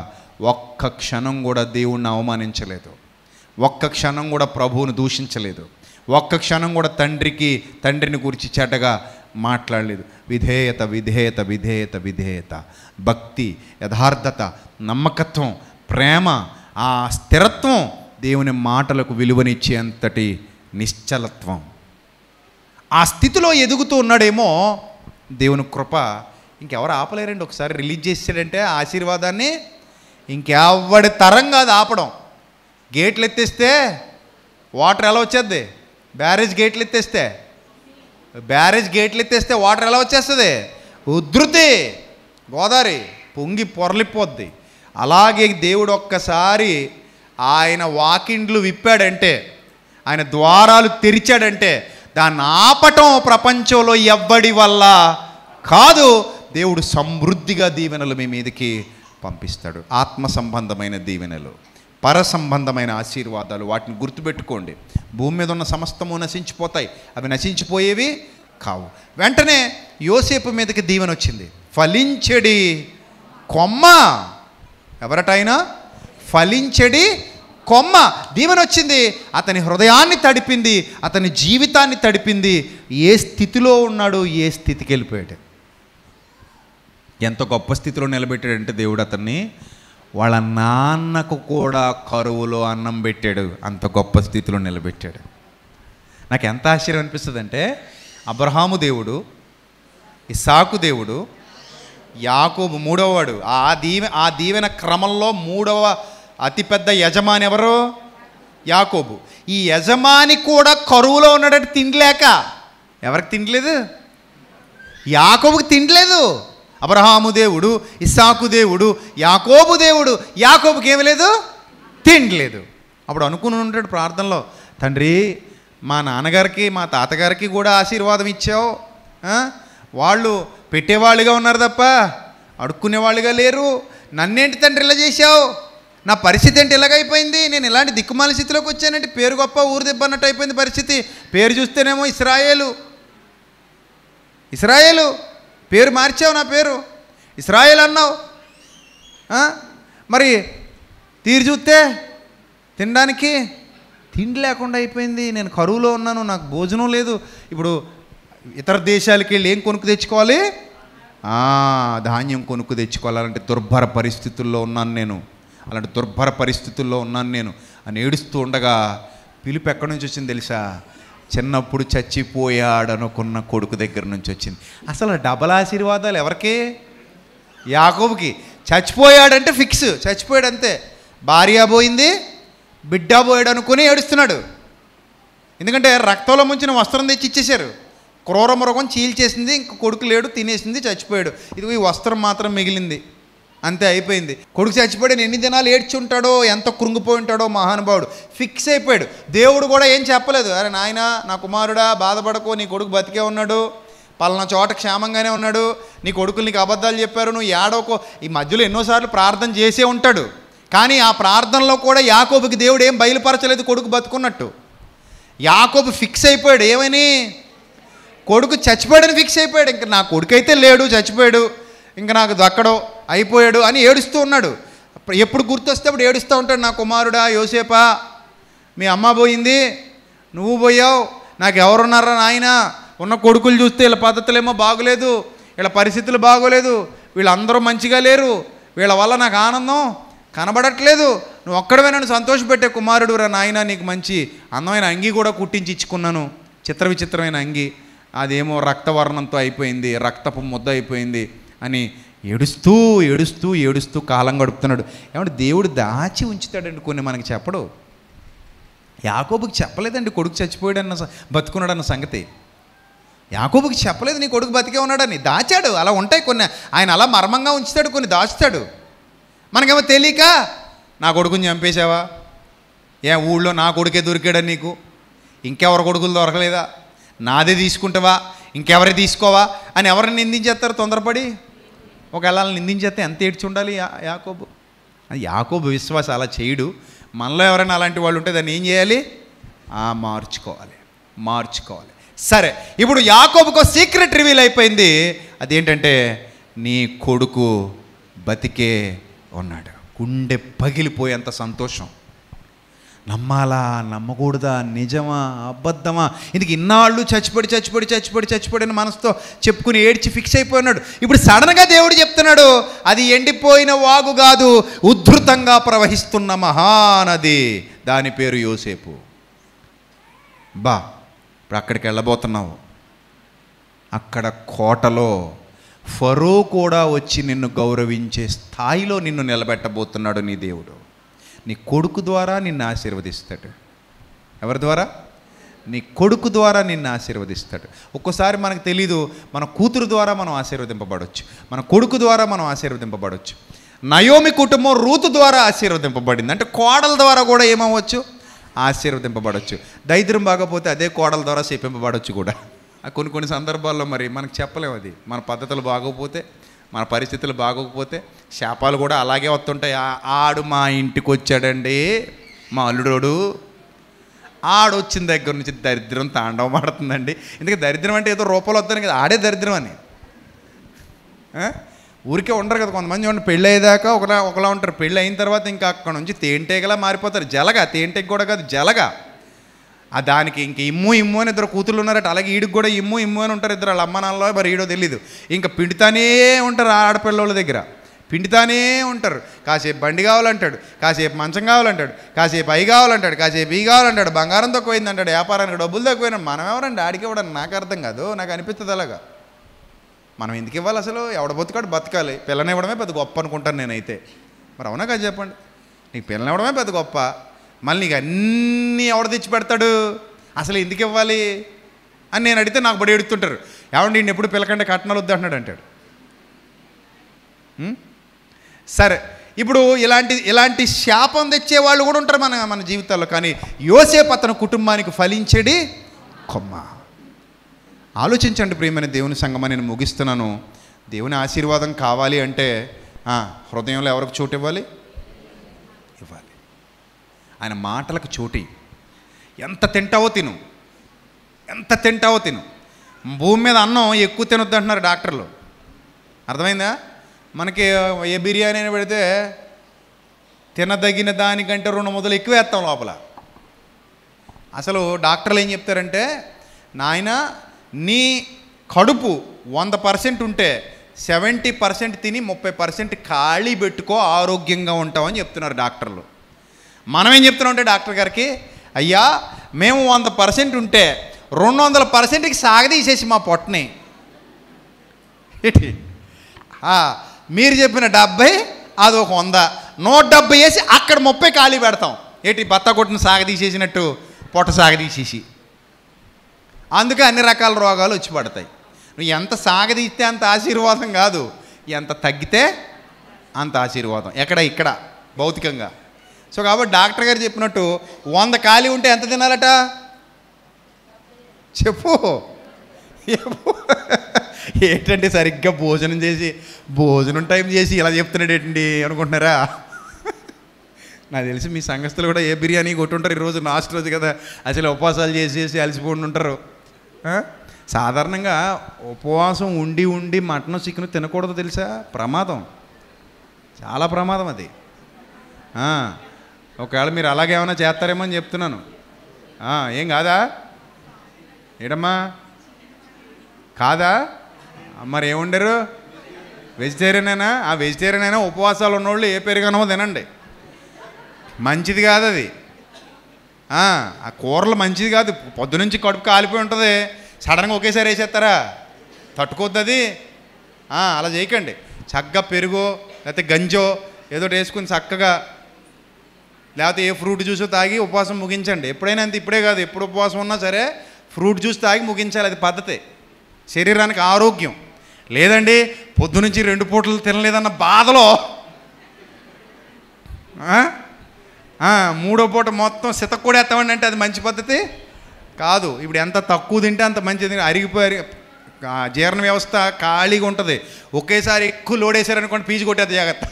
ఒక్క క్షణం కూడా దేవుణ్ణి అవమానించలేదు ఒక్క క్షణం కూడా ప్రభువును దూషించలేదు ఒక్క క్షణం కూడా తండ్రికి తండ్రిని గురించి చెడ్డగా మాట్లాడలేదు విధేయత విధేయత విధేయత విధేయత భక్తి యథార్థత నమ్మకత్వం ప్రేమ ఆ స్థిరత్వం దేవుని మాటలకు విలువనిచ్చేంతటి నిశ్చలత్వం ఆ స్థితిలో ఎదుగుతూ ఉన్నాడేమో దేవుని కృప ఇంకెవరు ఆపలేరండి ఒకసారి రిలీజ్ చేసాడంటే ఆశీర్వాదాన్ని ఇంకెవడి తరం కాదు ఆపడం గేట్లు ఎత్తేస్తే వాటర్ ఎలా వచ్చేది బ్యారేజ్ గేట్లు ఎత్తేస్తే బ్యారేజ్ గేట్లు ఎత్తేస్తే వాటర్ ఎలా వచ్చేస్తుంది ఉధృతి గోదావరి పొంగి పొరలిపోద్ది అలాగే దేవుడు ఒక్కసారి ఆయన వాకిండ్లు విప్పాడంటే ఆయన ద్వారాలు తెరిచాడంటే దాన్ని ఆపటం ప్రపంచంలో ఎవ్వడి వల్ల కాదు దేవుడు సమృద్ధిగా దీవెనలు మీ మీదకి పంపిస్తాడు ఆత్మ సంబంధమైన దీవెనలు పర సంబంధమైన ఆశీర్వాదాలు వాటిని గుర్తుపెట్టుకోండి భూమి మీద ఉన్న సమస్తము నశించిపోతాయి అవి నశించిపోయేవి కావు వెంటనే యోసేపు మీదకి దీవెన వచ్చింది ఫలించెడి కొమ్మ ఎవరటైనా ఫలించెడి కొమ్మ దీవెనొచ్చింది అతని హృదయాన్ని తడిపింది అతని జీవితాన్ని తడిపింది ఏ స్థితిలో ఉన్నాడు ఏ స్థితికి వెళ్ళిపోయాడు ఎంత గొప్ప స్థితిలో నిలబెట్టాడంటే దేవుడు అతన్ని వాళ్ళ నాన్నకు కూడా కరువులో అన్నం పెట్టాడు అంత గొప్ప స్థితిలో నిలబెట్టాడు నాకు ఎంత ఆశ్చర్యం అనిపిస్తుంది అంటే అబ్రహాము దేవుడు ఇసాకు దేవుడు యాకోబు మూడవవాడు ఆ దీవె ఆ దీవెన క్రమంలో మూడవ అతిపెద్ద యజమాని ఎవరు యాకోబు ఈ యజమాని కూడా కరువులో ఉన్నాడు తినలేక ఎవరికి తినలేదు యాకోబుకి తినలేదు అబ్రహాము దేవుడు ఇస్సాకు దేవుడు యాకోబు దేవుడు యాకోబుకి ఏమి లేదు తిండలేదు అప్పుడు అనుకుని ఉంటాడు ప్రార్థనలో తండ్రి మా నాన్నగారికి మా తాతగారికి కూడా ఆశీర్వాదం ఇచ్చావు వాళ్ళు పెట్టేవాళ్ళుగా ఉన్నారు తప్ప అడుక్కునేవాళ్ళుగా లేరు నన్నేంటి తండ్రి ఇలా చేశావు నా పరిస్థితి ఏంటి ఇలాగైపోయింది నేను ఇలాంటి దిక్కుమాల స్థితిలోకి వచ్చానంటే పేరు గొప్ప ఊరు దిబ్బన్నట్టు అయిపోయింది పరిస్థితి పేరు చూస్తేనేమో ఇస్రాయేలు ఇస్రాయేలు పేరు మార్చావు నా పేరు ఇస్రాయేల్ అన్నావు మరి తీరు చూస్తే తినడానికి తిండి లేకుండా అయిపోయింది నేను కరువులో ఉన్నాను నాకు భోజనం లేదు ఇప్పుడు ఇతర దేశాలకి వెళ్ళి ఏం కొనుక్కు తెచ్చుకోవాలి ధాన్యం కొనుక్కు తెచ్చుకోవాలంటే దుర్భర పరిస్థితుల్లో ఉన్నాను నేను అలాంటి దుర్భర పరిస్థితుల్లో ఉన్నాను నేను అని ఏడుస్తూ ఉండగా పిలుపు ఎక్కడి నుంచి వచ్చింది తెలుసా చిన్నప్పుడు చచ్చిపోయాడనుకున్న కొడుకు దగ్గర నుంచి వచ్చింది అసలు డబల్ ఆశీర్వాదాలు ఎవరికే యాకోబుకి చచ్చిపోయాడంటే ఫిక్స్ చచ్చిపోయాడు అంతే భార్య పోయింది బిడ్డ పోయాడు అనుకుని ఏడుస్తున్నాడు ఎందుకంటే రక్తంలో ముంచిన వస్త్రం తెచ్చి ఇచ్చేశారు క్రూర మృగం చీల్చేసింది ఇంక కొడుకు లేడు తినేసింది చచ్చిపోయాడు ఇది ఈ వస్త్రం మాత్రం మిగిలింది అంతే అయిపోయింది కొడుకు చచ్చిపోయాడు ఎన్ని దినాలు ఏడ్చి ఉంటాడో ఎంత కృంగిపోయి ఉంటాడో మహానుభావుడు ఫిక్స్ అయిపోయాడు దేవుడు కూడా ఏం చెప్పలేదు అరే నాయన నా కుమారుడా బాధపడకు నీ కొడుకు బతికే ఉన్నాడు పలానా చోట క్షేమంగానే ఉన్నాడు నీ కొడుకులు నీకు అబద్ధాలు చెప్పారు నువ్వు ఏడోకో ఈ మధ్యలో ఎన్నోసార్లు ప్రార్థన చేసే ఉంటాడు కానీ ఆ ప్రార్థనలో కూడా యాకోబుకి దేవుడు ఏం బయలుపరచలేదు కొడుకు బతుకున్నట్టు యాకోబు ఫిక్స్ అయిపోయాడు ఏమని కొడుకు చచ్చిపోయాడని ఫిక్స్ అయిపోయాడు ఇంకా నా కొడుకు అయితే లేడు చచ్చిపోయాడు ఇంకా నాకు దక్కడో అయిపోయాడు అని ఏడుస్తూ ఉన్నాడు ఎప్పుడు గుర్తొస్తే అప్పుడు ఏడుస్తూ ఉంటాడు నా కుమారుడా యోసేపా మీ అమ్మ పోయింది నువ్వు పోయావు నాకు ఎవరున్నారా నాయన ఉన్న కొడుకులు చూస్తే వీళ్ళ పద్ధతులేమో బాగోలేదు వీళ్ళ పరిస్థితులు బాగోలేదు వీళ్ళందరూ మంచిగా లేరు వీళ్ళ వల్ల నాకు ఆనందం కనబడట్లేదు నువ్వు ఒక్కడమే నన్ను సంతోషపెట్టే కుమారుడు రా నాయన నీకు మంచి అందమైన అంగి కూడా కుట్టించి ఇచ్చుకున్నాను చిత్ర విచిత్రమైన అంగి అదేమో రక్తవర్ణంతో అయిపోయింది రక్తపు ముద్ద అయిపోయింది అని ఏడుస్తూ ఏడుస్తూ ఏడుస్తూ కాలం గడుపుతున్నాడు ఏమంటే దేవుడు దాచి ఉంచుతాడండి కొన్ని మనకి చెప్పడు యాకోబుకి చెప్పలేదండి కొడుకు చచ్చిపోయాడన్న బతుకున్నాడన్న సంగతి యాకోబుకి చెప్పలేదు నీ కొడుకు బతికే ఉన్నాడని దాచాడు అలా ఉంటాయి కొన్ని ఆయన అలా మర్మంగా ఉంచుతాడు కొన్ని దాచుతాడు మనకేమో తెలియక నా కొడుకుని చంపేశావా ఏ ఊళ్ళో నా కొడుకే దొరికాడా నీకు ఇంకెవరి కొడుకులు దొరకలేదా నాదే తీసుకుంటావా ఇంకెవరి తీసుకోవా అని ఎవరిని నిందించేస్తారు తొందరపడి ఒకవేళ నిందించేస్తే ఎంత ఏడ్చి ఉండాలి యాకోబు యాకోబు విశ్వాస అలా చేయడు మనలో ఎవరైనా అలాంటి వాళ్ళు ఉంటే దాన్ని ఏం చేయాలి మార్చుకోవాలి మార్చుకోవాలి సరే ఇప్పుడు యాకోబుకు సీక్రెట్ రివీల్ అయిపోయింది అదేంటంటే నీ కొడుకు బతికే ఉన్నాడు గుండె పగిలిపోయేంత సంతోషం నమ్మాలా నమ్మకూడదా నిజమా అబద్ధమా ఇందుకు ఇన్నాళ్ళు చచ్చిపడి చచ్చిపడి చచ్చిపడి చచ్చిపడి అని మనసుతో చెప్పుకుని ఏడ్చి ఫిక్స్ అయిపోయినాడు ఇప్పుడు సడన్గా దేవుడు చెప్తున్నాడు అది ఎండిపోయిన వాగు కాదు ఉద్ధృతంగా ప్రవహిస్తున్న మహానది దాని పేరు యోసేపు బా ఇప్పుడు అక్కడికి వెళ్ళబోతున్నావు అక్కడ కోటలో ఫరో కూడా వచ్చి నిన్ను గౌరవించే స్థాయిలో నిన్ను నిలబెట్టబోతున్నాడు నీ దేవుడు నీ కొడుకు ద్వారా నిన్ను ఆశీర్వదిస్తాడు ఎవరి ద్వారా నీ కొడుకు ద్వారా నిన్ను ఆశీర్వదిస్తాడు ఒక్కోసారి మనకు తెలీదు మన కూతురు ద్వారా మనం ఆశీర్వదింపబడవచ్చు మన కొడుకు ద్వారా మనం ఆశీర్వదింపబడవచ్చు నయోమి కుటుంబం రూతు ద్వారా ఆశీర్వదింపబడింది అంటే కోడల ద్వారా కూడా ఏమవ్వచ్చు ఆశీర్వదింపబడవచ్చు దైద్యం బాగపోతే అదే కోడల ద్వారా చెప్పింపబడవచ్చు కూడా కొన్ని కొన్ని సందర్భాల్లో మరి మనకు చెప్పలేము అది మన పద్ధతులు బాగోపోతే మన పరిస్థితులు బాగోకపోతే శాపాలు కూడా అలాగే వస్తుంటాయి ఆడు మా ఇంటికి వచ్చాడండి మా అల్లుడోడు వచ్చిన దగ్గర నుంచి దరిద్రం తాండవం ఆడుతుందండి ఎందుకంటే దరిద్రం అంటే ఏదో రూపాయలు వద్దాను కదా ఆడే దరిద్రం అని ఊరికే ఉండరు కదా కొంతమంది ఉండి పెళ్ళి అయ్యేదాకా ఒకలా ఒకలా ఉంటారు పెళ్ళి అయిన తర్వాత ఇంకా అక్కడ నుంచి తేంటేగలా మారిపోతారు జలగా తేంటేకి కూడా కాదు జలగా ఆ దానికి ఇంక ఇమ్ము ఇమ్ము అని ఇద్దరు కూతుళ్ళు ఉన్నారట అలాగే ఈడికి కూడా ఇమ్ము ఇమ్ము అని ఉంటారు ఇద్దరు వాళ్ళ అమ్మ నాన్నలో మరి ఈడో తెలీదు ఇంకా పిండితానే ఉంటారు ఆడపిల్లోళ్ళ దగ్గర పిండితానే ఉంటారు కాసేపు బండి కావాలంటాడు కాసేపు మంచం కావాలంటాడు కాసేపు అయి కావాలంటాడు కాసేపు ఈ కావాలంటాడు బంగారం తక్కువైంది అంటాడు వ్యాపారానికి డబ్బులు తక్కువైనా మనం ఎవరండి ఆడికి ఇవ్వడం నాకు అర్థం కాదు నాకు అనిపిస్తుంది అలాగా మనం ఎందుకు ఇవ్వాలి అసలు ఎవడ బతుకాడు బతకాలి పిల్లని ఇవ్వడమే పెద్ద గొప్ప అనుకుంటాను నేనైతే మరి అవునా కాదు చెప్పండి నీకు పిల్లని ఇవ్వడమే పెద్ద గొప్ప మళ్ళీ నీకు అన్నీ ఎవడ తెచ్చి పెడతాడు అసలు ఎందుకు ఇవ్వాలి అని నేను అడిగితే నాకు బడి ఎడుతుంటారు ఎవరు నేను ఎప్పుడు పిలకండి కట్నాలు వద్దు అంటున్నాడు అంటాడు సరే ఇప్పుడు ఇలాంటి ఇలాంటి శాపం తెచ్చే వాళ్ళు కూడా ఉంటారు మన మన జీవితాల్లో కానీ యోసే పతన కుటుంబానికి ఫలించేది కొమ్మ ఆలోచించండి ప్రియమైన దేవుని సంగమా నేను ముగిస్తున్నాను దేవుని ఆశీర్వాదం కావాలి అంటే హృదయంలో ఎవరికి చోటు ఇవ్వాలి ఆయన మాటలకు చోటి ఎంత తింటావో తిను ఎంత తింటావో తిను భూమి మీద అన్నం ఎక్కువ తినొద్దు అంటున్నారు డాక్టర్లు అర్థమైందా మనకి ఏ బిర్యానీ అయినా పెడితే తినదగిన దానికంటే రెండు మొదలు ఎక్కువ వేస్తాం లోపల అసలు డాక్టర్లు ఏం చెప్తారంటే నాయన నీ కడుపు వంద పర్సెంట్ ఉంటే సెవెంటీ పర్సెంట్ తిని ముప్పై పర్సెంట్ ఖాళీ పెట్టుకో ఆరోగ్యంగా ఉంటామని చెప్తున్నారు డాక్టర్లు మనం ఏం చెప్తున్నాం అంటే డాక్టర్ గారికి అయ్యా మేము వంద పర్సెంట్ ఉంటే రెండు వందల పర్సెంట్కి సాగదీసేసి మా పొట్టని ఏంటి మీరు చెప్పిన డెబ్బై అది ఒక వంద నూట డెబ్బై వేసి అక్కడ ముప్పై ఖాళీ పెడతాం ఏంటి బత్త కొట్టును సాగదీసేసినట్టు పొట్ట సాగదీసేసి అందుకే అన్ని రకాల రోగాలు వచ్చి పడతాయి నువ్వు ఎంత సాగదీస్తే అంత ఆశీర్వాదం కాదు ఎంత తగ్గితే అంత ఆశీర్వాదం ఎక్కడ ఇక్కడ భౌతికంగా సో కాబట్టి డాక్టర్ గారు చెప్పినట్టు వంద ఖాళీ ఉంటే ఎంత తినాలట చెప్పు ఏంటండి సరిగ్గా భోజనం చేసి భోజనం టైం చేసి ఇలా చెప్తున్నాడు ఏంటండి అనుకుంటున్నారా నాకు తెలిసి మీ సంఘస్థలు కూడా ఏ బిర్యానీ కొట్టుంటారు ఈరోజు లాస్ట్ రోజు కదా అసలు ఉపవాసాలు చేసేసి అలసిపోండి ఉంటారు సాధారణంగా ఉపవాసం ఉండి ఉండి మటన్ చికెన్ తినకూడదు తెలుసా ప్రమాదం చాలా ప్రమాదం అది ఒకవేళ మీరు అలాగే ఏమైనా చేస్తారేమో అని చెప్తున్నాను ఏం కాదా ఏడమ్మా కాదా మరి ఏముండరు వెజిటేరియన్ అయినా ఆ వెజిటేరియన్ అయినా ఉపవాసాలు ఉన్నోళ్ళు ఏ పెరుగనో తినండి మంచిది కాదు అది ఆ కూరలు మంచిది కాదు పొద్దునుంచి కడుపు కాలిపోయి ఉంటుంది సడన్గా ఒకేసారి వేసేస్తారా తట్టుకోద్దు అది అలా చేయకండి చక్కగా పెరుగు లేకపోతే గంజో ఏదో వేసుకుని చక్కగా లేకపోతే ఏ ఫ్రూట్ జ్యూస్ తాగి ఉపవాసం ముగించండి ఎప్పుడైనా అంత ఇప్పుడే కాదు ఎప్పుడు ఉపవాసం ఉన్నా సరే ఫ్రూట్ జ్యూస్ తాగి ముగించాలి అది పద్ధతే శరీరానికి ఆరోగ్యం లేదండి పొద్దు నుంచి రెండు పూటలు తినలేదన్న బాధలో మూడో పూట మొత్తం సితక్కూడేస్తామండి అంటే అది మంచి పద్ధతి కాదు ఇప్పుడు ఎంత తక్కువ తింటే అంత మంచిది అరిగిపోయి జీర్ణ వ్యవస్థ ఖాళీగా ఉంటుంది ఒకేసారి ఎక్కువ లోడేశారనుకోండి పీజు కొట్టేది జాగ్రత్త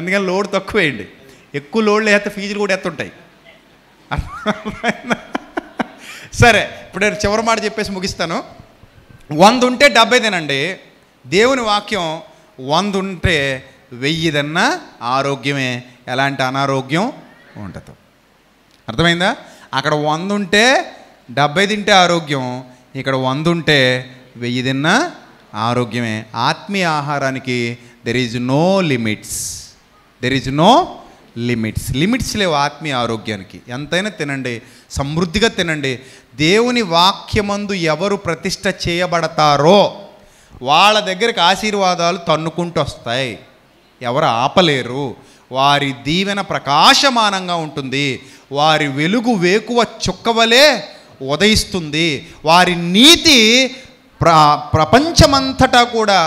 అందుకని లోడ్ తక్కువ వేయండి ఎక్కువ లోడ్లు వేస్తే ఫీజులు కూడా ఎత్తుంటాయి సరే ఇప్పుడు నేను చివరి మాట చెప్పేసి ముగిస్తాను వంద ఉంటే డెబ్బై తినండి దేవుని వాక్యం వంద ఉంటే వెయ్యిదన్నా ఆరోగ్యమే ఎలాంటి అనారోగ్యం ఉండదు అర్థమైందా అక్కడ వంద ఉంటే డెబ్బై తింటే ఆరోగ్యం ఇక్కడ వంద ఉంటే వెయ్యి తిన్నా ఆరోగ్యమే ఆత్మీయ ఆహారానికి there is no limits there is no limits limits లేవు ఆత్మీయ ఆరోగ్యానికి ఎంతైనా తినండి సమృద్ధిగా తినండి దేవుని వాక్యమందు ఎవరు ప్రతిష్ట చేయబడతారో వాళ్ళ దగ్గరికి ఆశీర్వాదాలు తన్నుకుంటూ వస్తాయి ఎవరు ఆపలేరు వారి దీవెన ప్రకాశమానంగా ఉంటుంది వారి వెలుగు వేకువ చుక్కవలే ఉదయిస్తుంది వారి నీతి ప్ర ప్రపంచమంతటా కూడా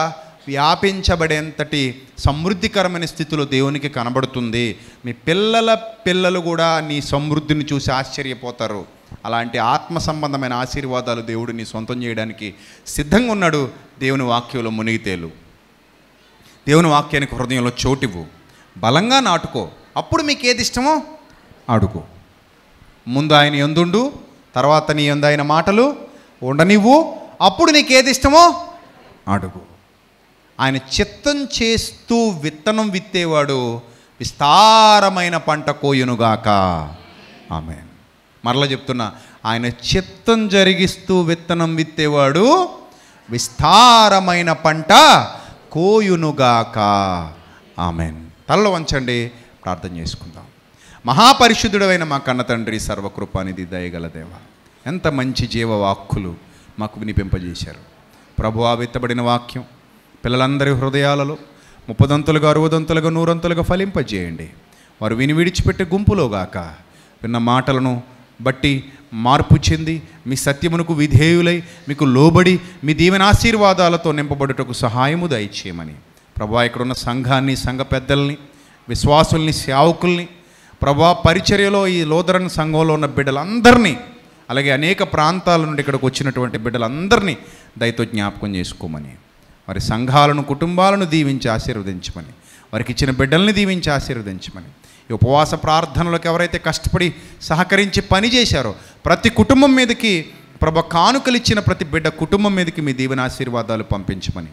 వ్యాపించబడేంతటి సమృద్ధికరమైన స్థితిలో దేవునికి కనబడుతుంది మీ పిల్లల పిల్లలు కూడా నీ సమృద్ధిని చూసి ఆశ్చర్యపోతారు అలాంటి ఆత్మ సంబంధమైన ఆశీర్వాదాలు దేవుడిని సొంతం చేయడానికి సిద్ధంగా ఉన్నాడు దేవుని వాక్యంలో మునిగితేలు దేవుని వాక్యానికి హృదయంలో చోటివ్వు బలంగా నాటుకో అప్పుడు మీకు ఏది ఇష్టమో అడుగు ముందు ఆయన ఎందుండు తర్వాత నీ ఎందు ఆయన మాటలు ఉండనివ్వు అప్పుడు నీకు ఏది ఇష్టమో అడుగు ఆయన చిత్తం చేస్తూ విత్తనం విత్తేవాడు విస్తారమైన పంట కోయునుగాక ఆమె మరలా చెప్తున్నా ఆయన చిత్తం జరిగిస్తూ విత్తనం విత్తేవాడు విస్తారమైన పంట కోయునుగాక ఆమెన్ తలలో వంచండి ప్రార్థన చేసుకుందాం మహాపరిశుద్ధుడైన మా కన్న తండ్రి సర్వకృపానిధి దయగల దేవ ఎంత మంచి జీవవాక్కులు మాకు వినిపింపజేశారు ప్రభు ఆ విత్తబడిన వాక్యం పిల్లలందరి హృదయాలలో ముప్పదంతులుగా అరవదంతులుగా నూరంతులుగా ఫలింపజేయండి వారు విని విడిచిపెట్టే గుంపులోగాక విన్న మాటలను బట్టి మార్పు చెంది మీ సత్యమునకు విధేయులై మీకు లోబడి మీ దీవెన ఆశీర్వాదాలతో నింపబడుటకు సహాయము దయచేయమని ప్రభా ఇక్కడున్న సంఘాన్ని సంఘ పెద్దల్ని విశ్వాసుల్ని సేవకుల్ని ప్రభా పరిచర్యలో ఈ లోదరన్ సంఘంలో ఉన్న బిడ్డలందరినీ అలాగే అనేక ప్రాంతాల నుండి ఇక్కడికి వచ్చినటువంటి బిడ్డలందరినీ దయతో జ్ఞాపకం చేసుకోమని వారి సంఘాలను కుటుంబాలను దీవించి ఆశీర్వదించమని వారికి ఇచ్చిన బిడ్డల్ని దీవించి ఆశీర్వదించమని ఈ ఉపవాస ప్రార్థనలకు ఎవరైతే కష్టపడి సహకరించి పని చేశారో ప్రతి కుటుంబం మీదకి ప్రభ కానుకలు ఇచ్చిన ప్రతి బిడ్డ కుటుంబం మీదకి మీ దీవెన ఆశీర్వాదాలు పంపించమని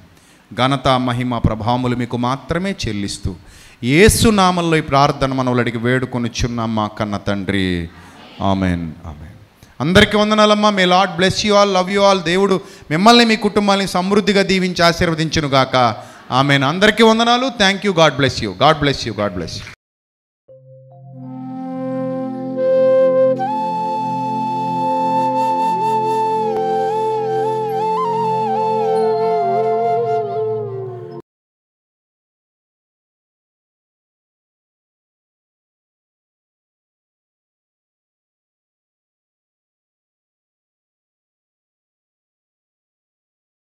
ఘనత మహిమ ప్రభావములు మీకు మాత్రమే చెల్లిస్తూ ఏసునామంలో ఈ ప్రార్థన మనవులు అడిగి చున్నాం మా కన్న తండ్రి ఆమెన్ ఆమెన్ అందరికీ వందనాలమ్మా may lord bless you all love you all దేవుడు మిమ్మల్ని మీ కుటుంబాన్ని సమృద్ధిగా దీవించి ఆశీర్వదించును గాక ఆమెను అందరికీ వందనాలు thank you God bless you God bless you God bless you